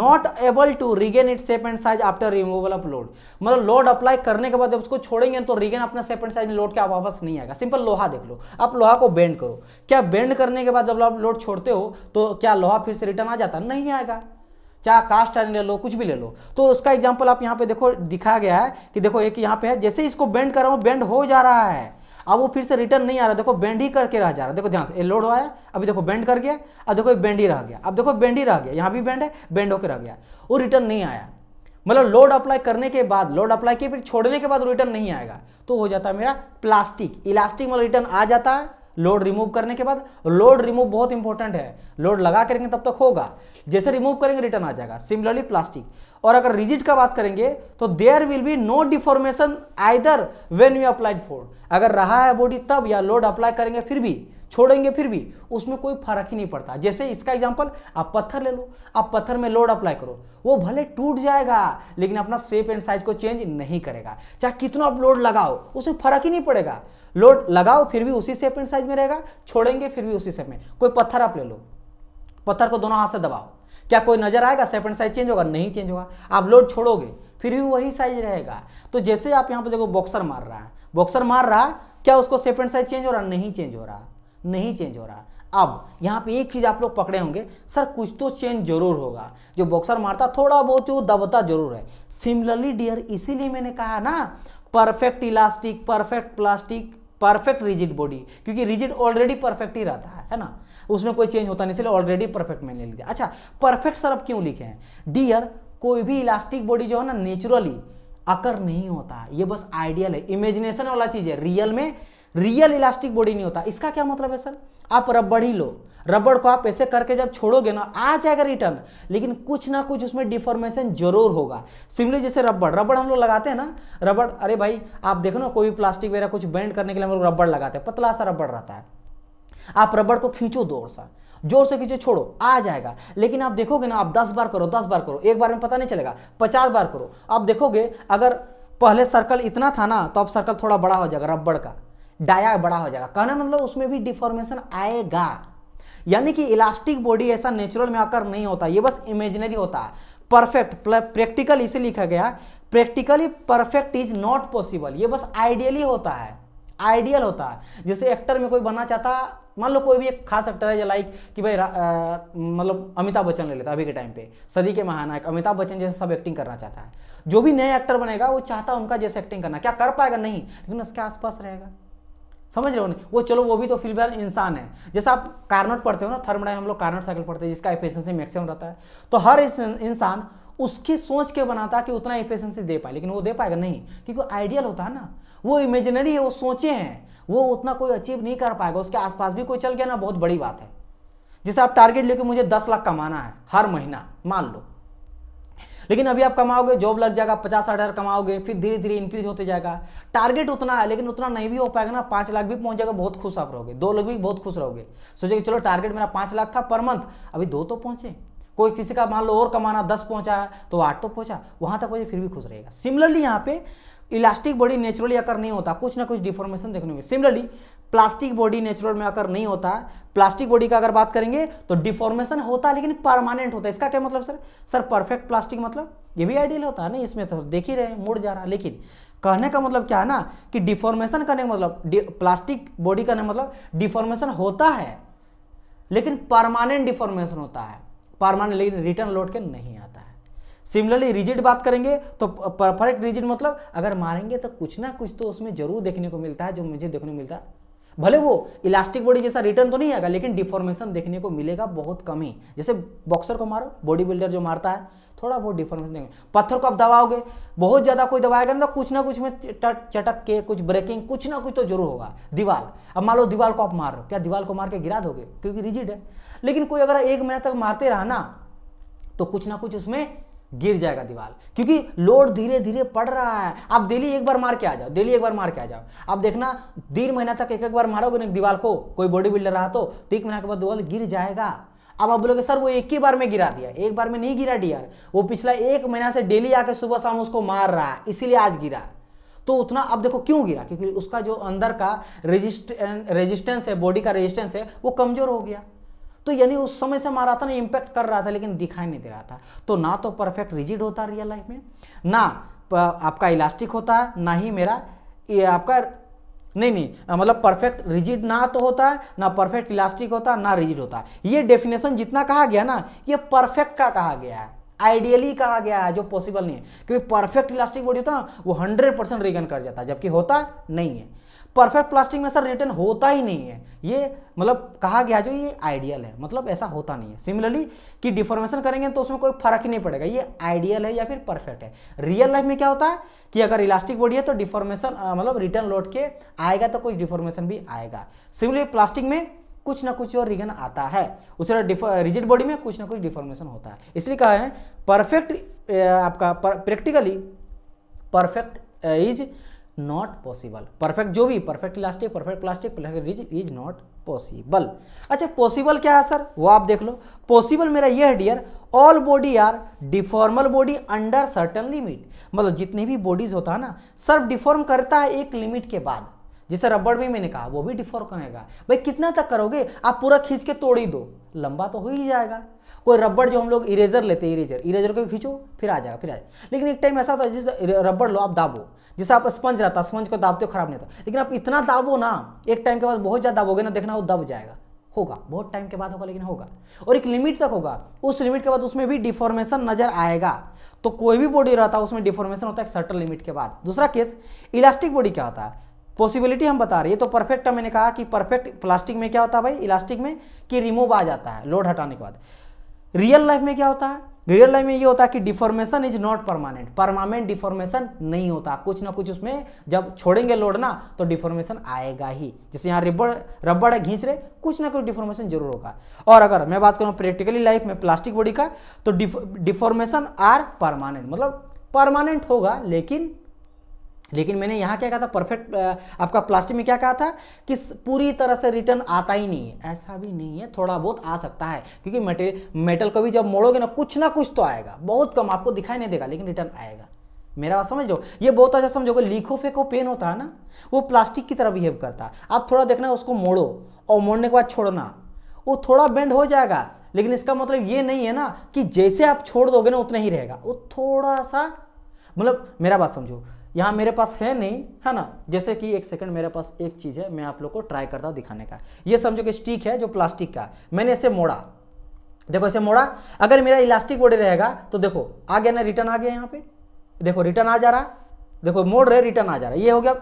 not able to regain it shape and size after removal of load मतलब लोड अप्लाई करने के बाद जब उसको छोड़ेंगे तो रिगेन अपना सेप एंड साइज में लोड के आप वापस नहीं आएगा सिंपल लोहा देख लो आप लोहा को बेंड करो क्या बेंड करने के बाद जब आप लोड छोड़ते हो तो क्या लोहा फिर से रिटर्न आ जाता नहीं आएगा चाहे कास्ट आयरन ले लो कुछ भी ले लो तो उसका एग्जाम्पल आप यहाँ पे देखो दिखाया गया है कि देखो एक यहाँ पे है जैसे इसको बेंड कर रहा हूँ बेंड हो जा रहा है अब वो फिर से रिटर्न नहीं आ रहा देखो बेंड ही करके रह जा रहा देखो ध्यान से लोड हुआ है अभी देखो बेंड कर गया अब देखो बेंड ही रह गया अब देखो बेंड ही रह गया यहाँ भी बेंड है बेंड होकर रह गया वो रिटर्न नहीं आया मतलब लोड अप्लाई करने के बाद लोड अप्लाई किए फिर छोड़ने के बाद रिटर्न नहीं आएगा तो हो जाता है मेरा प्लास्टिक इलास्टिक मतलब रिटर्न आ जाता है लोड रिमूव करने के बाद लोड रिमूव बहुत इंपॉर्टेंट है लोड लगा करेंगे तब तक होगा जैसे रिमूव करेंगे रिटर्न आ जाएगा सिमिलरली प्लास्टिक और अगर रिजिट का बात करेंगे तो there will be no deformation either when you applied force अगर रहा है बॉडी तब या लोड अप्लाई करेंगे फिर भी छोड़ेंगे फिर भी उसमें कोई फर्क ही नहीं पड़ता जैसे इसका एग्जाम्पल आप पत्थर ले लो आप पत्थर में लोड अप्लाई करो वो भले टूट जाएगा लेकिन अपना शेप एंड साइज को चेंज नहीं करेगा चाहे कितना आप लोड लगाओ उसमें फर्क ही नहीं पड़ेगा लोड लगाओ फिर भी उसी शेप एंड साइज में रहेगा छोड़ेंगे फिर भी उसी शेप में कोई पत्थर आप ले लो पत्थर को दोनों हाथ से दबाओ क्या कोई नज़र आएगा सेपन साइज चेंज होगा नहीं चेंज होगा आप लोड छोड़ोगे फिर भी वही साइज रहेगा तो जैसे आप यहाँ पर देखो बॉक्सर मार रहा है बॉक्सर मार रहा है क्या उसको सेपन साइज चेंज हो रहा नहीं चेंज हो रहा नहीं चेंज हो रहा अब यहाँ पे एक चीज़ आप लोग पकड़े होंगे सर कुछ तो चेंज जरूर होगा जो बॉक्सर मारता थोड़ा बहुत जो दबता जरूर है सिमिलरली डियर इसीलिए मैंने कहा ना perfect elastic perfect plastic perfect rigid body क्योंकि रिजिड ऑलरेडी परफेक्ट ही रहता है है ना उसमें कोई चेंज होता नहीं इसलिए ऑलरेडी परफेक्ट मैंने लिख दिया अच्छा परफेक्ट सर अब क्यों लिखे हैं डियर कोई भी इलास्टिक बॉडी जो है ना नेचुरली अकर नहीं होता ये बस आइडियल है इमेजिनेशन वाला चीज है रियल में रियल इलास्टिक बॉडी नहीं होता इसका क्या मतलब है सर आप रबड़ ही लो रबड़ को आप ऐसे करके जब छोड़ोगे ना आ जाएगा रिटर्न लेकिन कुछ ना कुछ उसमें डिफॉर्मेशन जरूर होगा सिमली जैसे रबड़ रबड़ हम लोग लगाते हैं ना रबड़ अरे भाई आप देखो ना कोई भी प्लास्टिक वगैरह कुछ बेंड करने के लिए हम लोग रबड़ लगाते हैं पतला सा रबड़ रहता है आप रबड़ को खींचो दो सा जोर से खींचे छोड़ो आ जाएगा लेकिन आप देखोगे ना आप दस बार करो दस बार करो एक बार में पता नहीं चलेगा पचास बार करो आप देखोगे अगर पहले सर्कल इतना था ना तो अब सर्कल थोड़ा बड़ा हो जाएगा रबड़ का डाया बड़ा हो जाएगा कहना मतलब उसमें भी डिफॉर्मेशन आएगा यानी कि इलास्टिक बॉडी ऐसा नेचुरल में आकर नहीं होता ये बस इमेजिनरी होता है परफेक्ट प्रैक्टिकल इसे लिखा गया practically perfect is not possible ये बस आइडियली होता है आइडियल होता है जैसे एक्टर में कोई बनना चाहता मान लो कोई भी एक खास एक्टर है लाइक कि भाई मतलब अमिताभ बच्चन ले लेता अभी के टाइम पे सदी के महानायक अमिताभ बच्चन जैसे सब एक्टिंग करना चाहता है जो भी नया एक्टर बनेगा वो चाहता है उनका जैसे एक्टिंग करना क्या कर पाएगा नहीं लेकिन उसके आसपास रहेगा समझ रहे हो ना वो चलो वो भी तो फिलहाल इंसान है जैसे आप कार्नट पढ़ते हो ना थर्मोडाइन हम लोग कार्नट साइकिल पढ़ते हैं जिसका एफिशिएंसी मैक्सिमम रहता है तो हर इंसान उसकी सोच के बनाता कि उतना एफिशिएंसी दे पाए लेकिन वो दे पाएगा नहीं क्योंकि आइडियल होता है ना वो इमेजिनरी है वो सोचे हैं वो उतना कोई अचीव नहीं कर पाएगा उसके आसपास भी कोई चल गया ना बहुत बड़ी बात है जैसे आप टारगेट लेके मुझे दस लाख कमाना है हर महीना मान लो लेकिन अभी आप कमाओगे जॉब लग जाएगा पचास साठ हज़ार कमाओगे फिर धीरे धीरे इंक्रीज होते जाएगा टारगेट उतना है लेकिन उतना नहीं भी हो पाएगा ना पाँच लाख भी पहुंच जाएगा बहुत खुश आप रहोगे दो लोग भी बहुत खुश रहोगे सोचे चलो टारगेट मेरा पाँच लाख था पर मंथ अभी दो तो पहुंचे कोई किसी का मान लो और कमाना दस पहुंचा तो आठ तो पहुंचा वहां तक पहुंचे फिर भी खुश रहेगा सिमिलरली यहाँ पे इलास्टिक बॉडी नेचुरली आकर नहीं होता कुछ ना कुछ डिफॉर्मेशन देखने में सिमिलरली प्लास्टिक बॉडी नेचुरल में आकर नहीं होता है प्लास्टिक बॉडी का अगर बात करेंगे तो डिफॉर्मेशन होता है लेकिन परमानेंट होता है इसका क्या मतलब सर सर परफेक्ट प्लास्टिक मतलब ये भी आइडियल होता है ना इसमें तो देख ही रहे मुड़ जा रहा है लेकिन कहने का मतलब क्या है ना कि डिफॉर्मेशन करने का मतलब प्लास्टिक बॉडी का मतलब डिफॉर्मेशन होता है लेकिन परमानेंट डिफॉर्मेशन होता है परमानेंट लेकिन रिटर्न लौट के नहीं आता सिमिलरली रिजिड बात करेंगे तो परफेक्ट रिजिड मतलब अगर मारेंगे तो कुछ ना कुछ तो उसमें जरूर देखने को मिलता है जो मुझे देखने को मिलता है भले वो इलास्टिक बॉडी जैसा रिटर्न तो नहीं आएगा लेकिन डिफॉर्मेशन देखने को मिलेगा बहुत कम ही जैसे बॉक्सर को मारो बॉडी बिल्डर जो मारता है थोड़ा बहुत डिफॉर्मेशन देंगे पत्थर को आप दबाओगे बहुत ज़्यादा कोई दबाएगा ना कुछ ना कुछ में चटक के कुछ ब्रेकिंग कुछ ना कुछ तो जरूर होगा दीवार अब मान लो दीवार को आप मार रहे हो क्या दीवार को मार के गिरा दोगे क्योंकि रिजिड है लेकिन कोई अगर एक महीना तक मारते रहा ना तो कुछ ना कुछ उसमें गिर जाएगा दीवार क्योंकि लोड धीरे धीरे पड़ रहा है आप डेली एक बार मार के आ जाओ डेली एक बार मार के आ जाओ आप देखना तीन महीना तक एक एक बार मारोगे ना दीवार को कोई बॉडी बिल्डर रहा तो तीन तो महीना के बाद दीवार गिर जाएगा अब आप बोलोगे सर वो एक ही बार में गिरा दिया एक बार में नहीं गिरा डी वो पिछला एक महीना से डेली आके सुबह शाम उसको मार रहा है इसीलिए आज गिरा तो उतना अब देखो क्यों गिरा क्योंकि उसका जो अंदर का रेजिस्टेंस है बॉडी का रेजिस्टेंस है वो कमज़ोर हो गया तो यानी उस समय से हमारा था ना इम्पैक्ट कर रहा था लेकिन दिखाई नहीं दे रहा था तो ना तो परफेक्ट रिजिड होता रियल लाइफ में ना आपका इलास्टिक होता है ना ही मेरा ये आपका नहीं नहीं मतलब परफेक्ट रिजिड ना तो होता है ना परफेक्ट इलास्टिक होता है ना रिजिड होता है ये डेफिनेशन जितना कहा गया ना ये परफेक्ट का कहा गया है आइडियली कहा गया है जो पॉसिबल नहीं है क्योंकि परफेक्ट इलास्टिक बॉडी होता है ना वो हंड्रेड परसेंट रिगन कर जाता है जबकि होता नहीं है परफेक्ट प्लास्टिक में सर रिटर्न होता ही नहीं है ये मतलब कहा गया जो ये आइडियल है मतलब ऐसा होता नहीं है सिमिलरली कि डिफॉर्मेशन करेंगे तो उसमें कोई फर्क ही नहीं पड़ेगा ये आइडियल है या फिर परफेक्ट है रियल लाइफ में क्या होता है कि अगर इलास्टिक बॉडी है तो डिफॉर्मेशन मतलब रिटर्न लौट के आएगा तो कुछ डिफॉर्मेशन भी आएगा सिमिलरली प्लास्टिक में कुछ ना कुछ और रिगन आता है उसे रिजिड बॉडी में कुछ ना कुछ डिफॉर्मेशन होता है इसलिए कहा है परफेक्ट आपका practically perfect is not possible perfect जो भी perfect elastic perfect plastic rigid is not possible अच्छा पॉसिबल क्या है सर वो आप देख लो पॉसिबल मेरा यह है dear all body are deformable body under certain limit मतलब जितने भी बॉडीज होता है ना सर डिफॉर्म करता है एक लिमिट के बाद जैसे रबड़ भी मैंने कहा वो भी डिफोर करेगा भाई कितना तक करोगे आप पूरा खींच के तोड़ ही दो लंबा तो हो ही जाएगा कोई रबड़ जो हम लोग इरेजर लेते हैं इरेजर इरेजर को खींचो फिर आ जाएगा फिर आ जाएगा लेकिन एक टाइम ऐसा होता है जैसे रबड़ लो आप दाबो जैसे आप स्पंज रहता स्पंज को दाबते हो खराब नहीं होता लेकिन आप इतना दाबो ना एक टाइम के बाद बहुत ज़्यादा दाबोगे ना देखना वो दब जाएगा होगा बहुत टाइम के बाद होगा लेकिन होगा और एक लिमिट तक होगा उस लिमिट के बाद उसमें भी डिफॉर्मेशन नजर आएगा तो कोई भी बॉडी रहता है उसमें डिफॉर्मेशन होता है एक सर्टन लिमिट के बाद दूसरा केस इलास्टिक बॉडी क्या होता है पॉसिबिलिटी हम बता रहे हैं तो परफेक्ट मैंने कहा कि परफेक्ट प्लास्टिक में क्या होता है भाई इलास्टिक में कि रिमूव आ जाता है लोड हटाने के बाद रियल लाइफ में क्या होता है रियल लाइफ में ये होता है कि deformation is not permanent permanent deformation नहीं होता कुछ ना कुछ उसमें जब छोड़ेंगे लोड ना तो डिफॉर्मेशन आएगा ही जैसे यहाँ रिबड़ रबड़ है घींच रहे कुछ ना कुछ डिफॉर्मेशन जरूर होगा और अगर मैं बात करूँ प्रैक्टिकली लाइफ में प्लास्टिक बॉडी का तो डिफॉर्मेशन आर परमानेंट मतलब परमानेंट होगा लेकिन लेकिन मैंने यहाँ क्या कहा था परफेक्ट आपका प्लास्टिक में क्या कहा था कि पूरी तरह से रिटर्न आता ही नहीं है ऐसा भी नहीं है थोड़ा बहुत आ सकता है क्योंकि मेटल मेटल को भी जब मोड़ोगे ना कुछ ना कुछ तो आएगा बहुत कम आपको दिखाई नहीं देगा लेकिन रिटर्न आएगा मेरा समझ लो ये बहुत अच्छा समझोगे लिखो को पेन होता है ना वो प्लास्टिक की तरह बिहेव करता है आप थोड़ा देखना उसको मोड़ो और मोड़ने के बाद छोड़ना वो थोड़ा बेंड हो जाएगा लेकिन इसका मतलब ये नहीं है ना कि जैसे आप छोड़ दोगे ना उतना ही रहेगा वो थोड़ा सा मतलब मेरा बात समझो यहाँ मेरे पास है नहीं है ना जैसे कि एक सेकंड मेरे पास एक चीज़ है मैं आप लोग को ट्राई करता हूँ दिखाने का ये समझो कि स्टिक है जो प्लास्टिक का मैंने इसे मोड़ा देखो इसे मोड़ा अगर मेरा इलास्टिक बॉडी रहेगा तो देखो आ गया ना रिटर्न आ गया यहाँ पे देखो रिटर्न आ जा रहा देखो मोड़ रहे रिटर्न आ जा रहा ये हो गया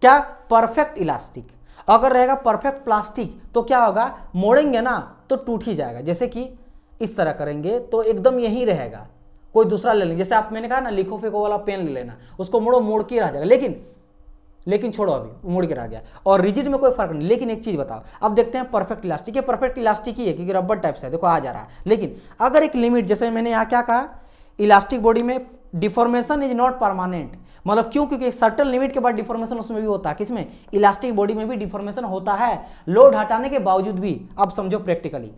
क्या परफेक्ट इलास्टिक अगर रहेगा परफेक्ट प्लास्टिक तो क्या होगा मोड़ेंगे ना तो टूट ही जाएगा जैसे कि इस तरह करेंगे तो एकदम यही रहेगा कोई दूसरा ले लें जैसे आप मैंने कहा ना लिखो फेको वाला पेन ले लेना उसको मोड़ो मोड़ के रह जाएगा लेकिन लेकिन छोड़ो अभी मुड़ के रह गया और रिजिड में कोई फर्क नहीं लेकिन एक चीज़ बताओ अब देखते हैं परफेक्ट इलास्टिक ये परफेक्ट इलास्टिक ही है क्योंकि रबर टाइप से है देखो आ जा रहा है लेकिन अगर एक लिमिट जैसे मैंने यहाँ क्या कहा इलास्टिक बॉडी में डिफॉर्मेशन इज नॉट परमानेंट मतलब क्यों क्योंकि सर्टन लिमिट के बाद डिफॉर्मेशन उसमें भी होता है किसमें इलास्टिक बॉडी में भी डिफॉर्मेशन होता है लोड हटाने के बावजूद भी अब समझो प्रैक्टिकली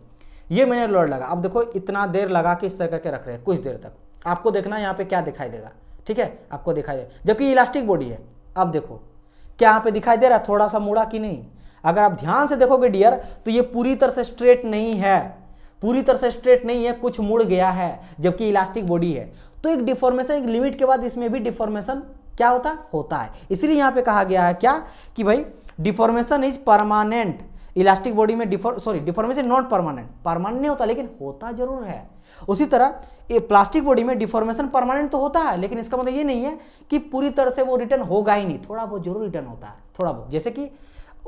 ये मैंने लोड लगा अब देखो इतना देर लगा के इस तरह करके रख रहे हैं कुछ देर तक आपको देखना यहाँ पे क्या दिखाई देगा ठीक है आपको दिखाई दे जबकि इलास्टिक बॉडी है अब देखो क्या यहाँ पे दिखाई दे रहा है थोड़ा सा मुड़ा कि नहीं अगर आप ध्यान से देखोगे डियर तो ये पूरी तरह से स्ट्रेट नहीं है पूरी तरह से स्ट्रेट नहीं है कुछ मुड़ गया है जबकि इलास्टिक बॉडी है तो एक डिफॉर्मेशन एक लिमिट के बाद इसमें भी डिफॉर्मेशन क्या होता होता है इसलिए यहाँ पे कहा गया है क्या कि भाई deformation is permanent elastic body में डिफॉर sorry deformation not permanent permanent नहीं होता लेकिन होता जरूर है उसी तरह ये प्लास्टिक बॉडी में डिफॉर्मेशन परमानेंट तो होता है लेकिन इसका मतलब ये नहीं है कि पूरी तरह से वो रिटर्न होगा ही नहीं थोड़ा बहुत जरूर रिटर्न होता है थोड़ा बहुत जैसे कि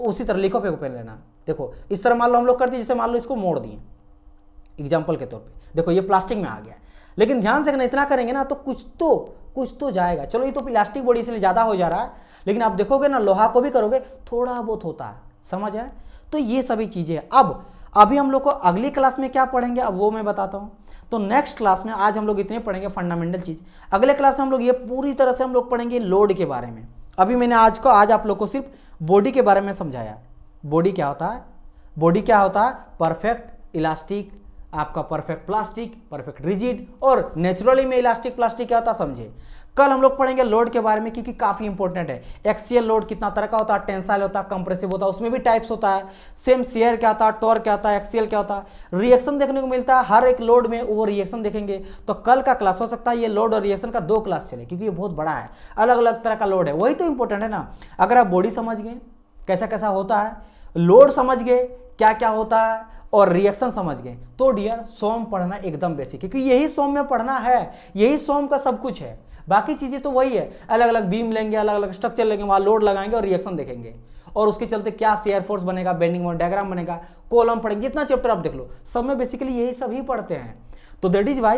उसी तरह लिखो फेंको पहन लेना देखो इस तरह मान लो हम लोग कर दिए जैसे मान लो इसको मोड़ दिए एग्जाम्पल के तौर पर देखो ये प्लास्टिक में आ गया लेकिन ध्यान से अगर इतना करेंगे ना तो कुछ तो कुछ तो जाएगा चलो ये तो प्लास्टिक बॉडी इसलिए ज़्यादा हो जा रहा है लेकिन आप देखोगे ना लोहा को भी करोगे थोड़ा बहुत होता है समझ है तो ये सभी चीज़ें अब अभी हम लोग को अगली क्लास में क्या पढ़ेंगे अब वो मैं बताता हूँ तो नेक्स्ट क्लास में आज हम लोग इतने पढ़ेंगे फंडामेंटल चीज़ अगले क्लास में हम लोग ये पूरी तरह से हम लोग पढ़ेंगे लोड के बारे में अभी मैंने आज को आज आप लोग को सिर्फ बॉडी के बारे में समझाया बॉडी क्या होता है बॉडी क्या होता है परफेक्ट इलास्टिक आपका परफेक्ट प्लास्टिक परफेक्ट रिजिड और नेचुरली में इलास्टिक प्लास्टिक क्या होता है समझे कल हम लोग पढ़ेंगे लोड के बारे में क्योंकि काफ़ी इंपॉर्टेंट है एक्सीएल लोड कितना तरह का होता है टेंसाइल होता है कंप्रेसिव होता है उसमें भी टाइप्स होता है सेम शेयर क्या होता है टोर क्या होता है एक्सीएल क्या होता है रिएक्शन देखने को मिलता है हर एक लोड में वो रिएक्शन देखेंगे तो कल का क्लास हो सकता है ये लोड और रिएक्शन का दो क्लास चले क्योंकि ये बहुत बड़ा है अलग अलग तरह का लोड है वही तो इंपॉर्टेंट है ना अगर आप बॉडी समझ गए कैसा कैसा होता है लोड समझ गए क्या क्या होता है और रिएक्शन समझ गए तो डियर सोम पढ़ना एकदम बेसिक क्योंकि यही सोम में पढ़ना है यही सोम का सब कुछ है बाकी चीज़ें तो वही है अलग अलग बीम लेंगे अलग अलग स्ट्रक्चर लेंगे वहां लोड लगाएंगे और रिएक्शन देखेंगे और उसके चलते क्या शेयर फोर्स बनेगा बेंडिंग मोमेंट डायग्राम बनेगा कोलम पढ़ेंगे इतना चैप्टर आप देख लो सब में बेसिकली यही सब ही पढ़ते हैं तो दैट इज वाई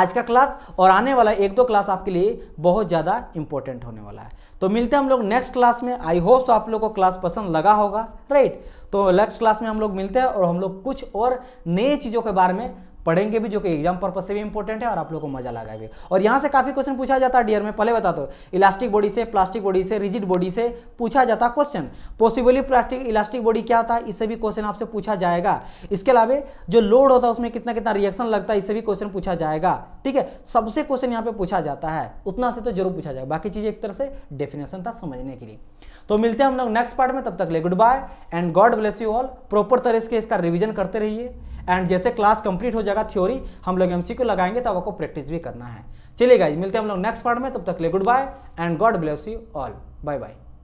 आज का क्लास और आने वाला एक दो क्लास आपके लिए बहुत ज़्यादा इंपॉर्टेंट होने वाला है तो मिलते हैं हम लोग नेक्स्ट क्लास में आई होप तो आप लोग को क्लास पसंद लगा होगा राइट तो नेक्स्ट क्लास में हम लोग मिलते हैं और हम लोग कुछ और नई चीज़ों के बारे में पढ़ेंगे भी जो कि एग्जाम पर्पज से भी इंपॉर्टेंट है और आप लोगों को मजा लगा भी और यहाँ से काफी क्वेश्चन पूछा जाता है डियर में पहले बता दो इलास्टिक बॉडी से प्लास्टिक बॉडी से रिजिड बॉडी से पूछा जाता question possibly plastic elastic body क्या होता है इससे भी क्वेश्चन आपसे पूछा जाएगा इसके अलावा जो लोड होता है उसमें कितना कितना रिएक्शन लगता है इससे भी क्वेश्चन पूछा जाएगा ठीक है सबसे क्वेश्चन यहाँ पे पूछा जाता है उतना से तो जरूर पूछा जाएगा बाकी चीज़ एक तरह से डेफिनेशन था समझने के लिए तो मिलते हैं हम लोग नेक्स्ट पार्ट में तब तक ले good bye and God bless you all proper तरह से इसका रिविजन करते रहिए एंड जैसे क्लास कंप्लीट हो जाएगा थ्योरी हम लोग को लगाएंगे तब आपको प्रैक्टिस भी करना है चलिए गाइज मिलते हैं हम लोग नेक्स्ट पार्ट में तब तक ले good bye and God bless you all bye bye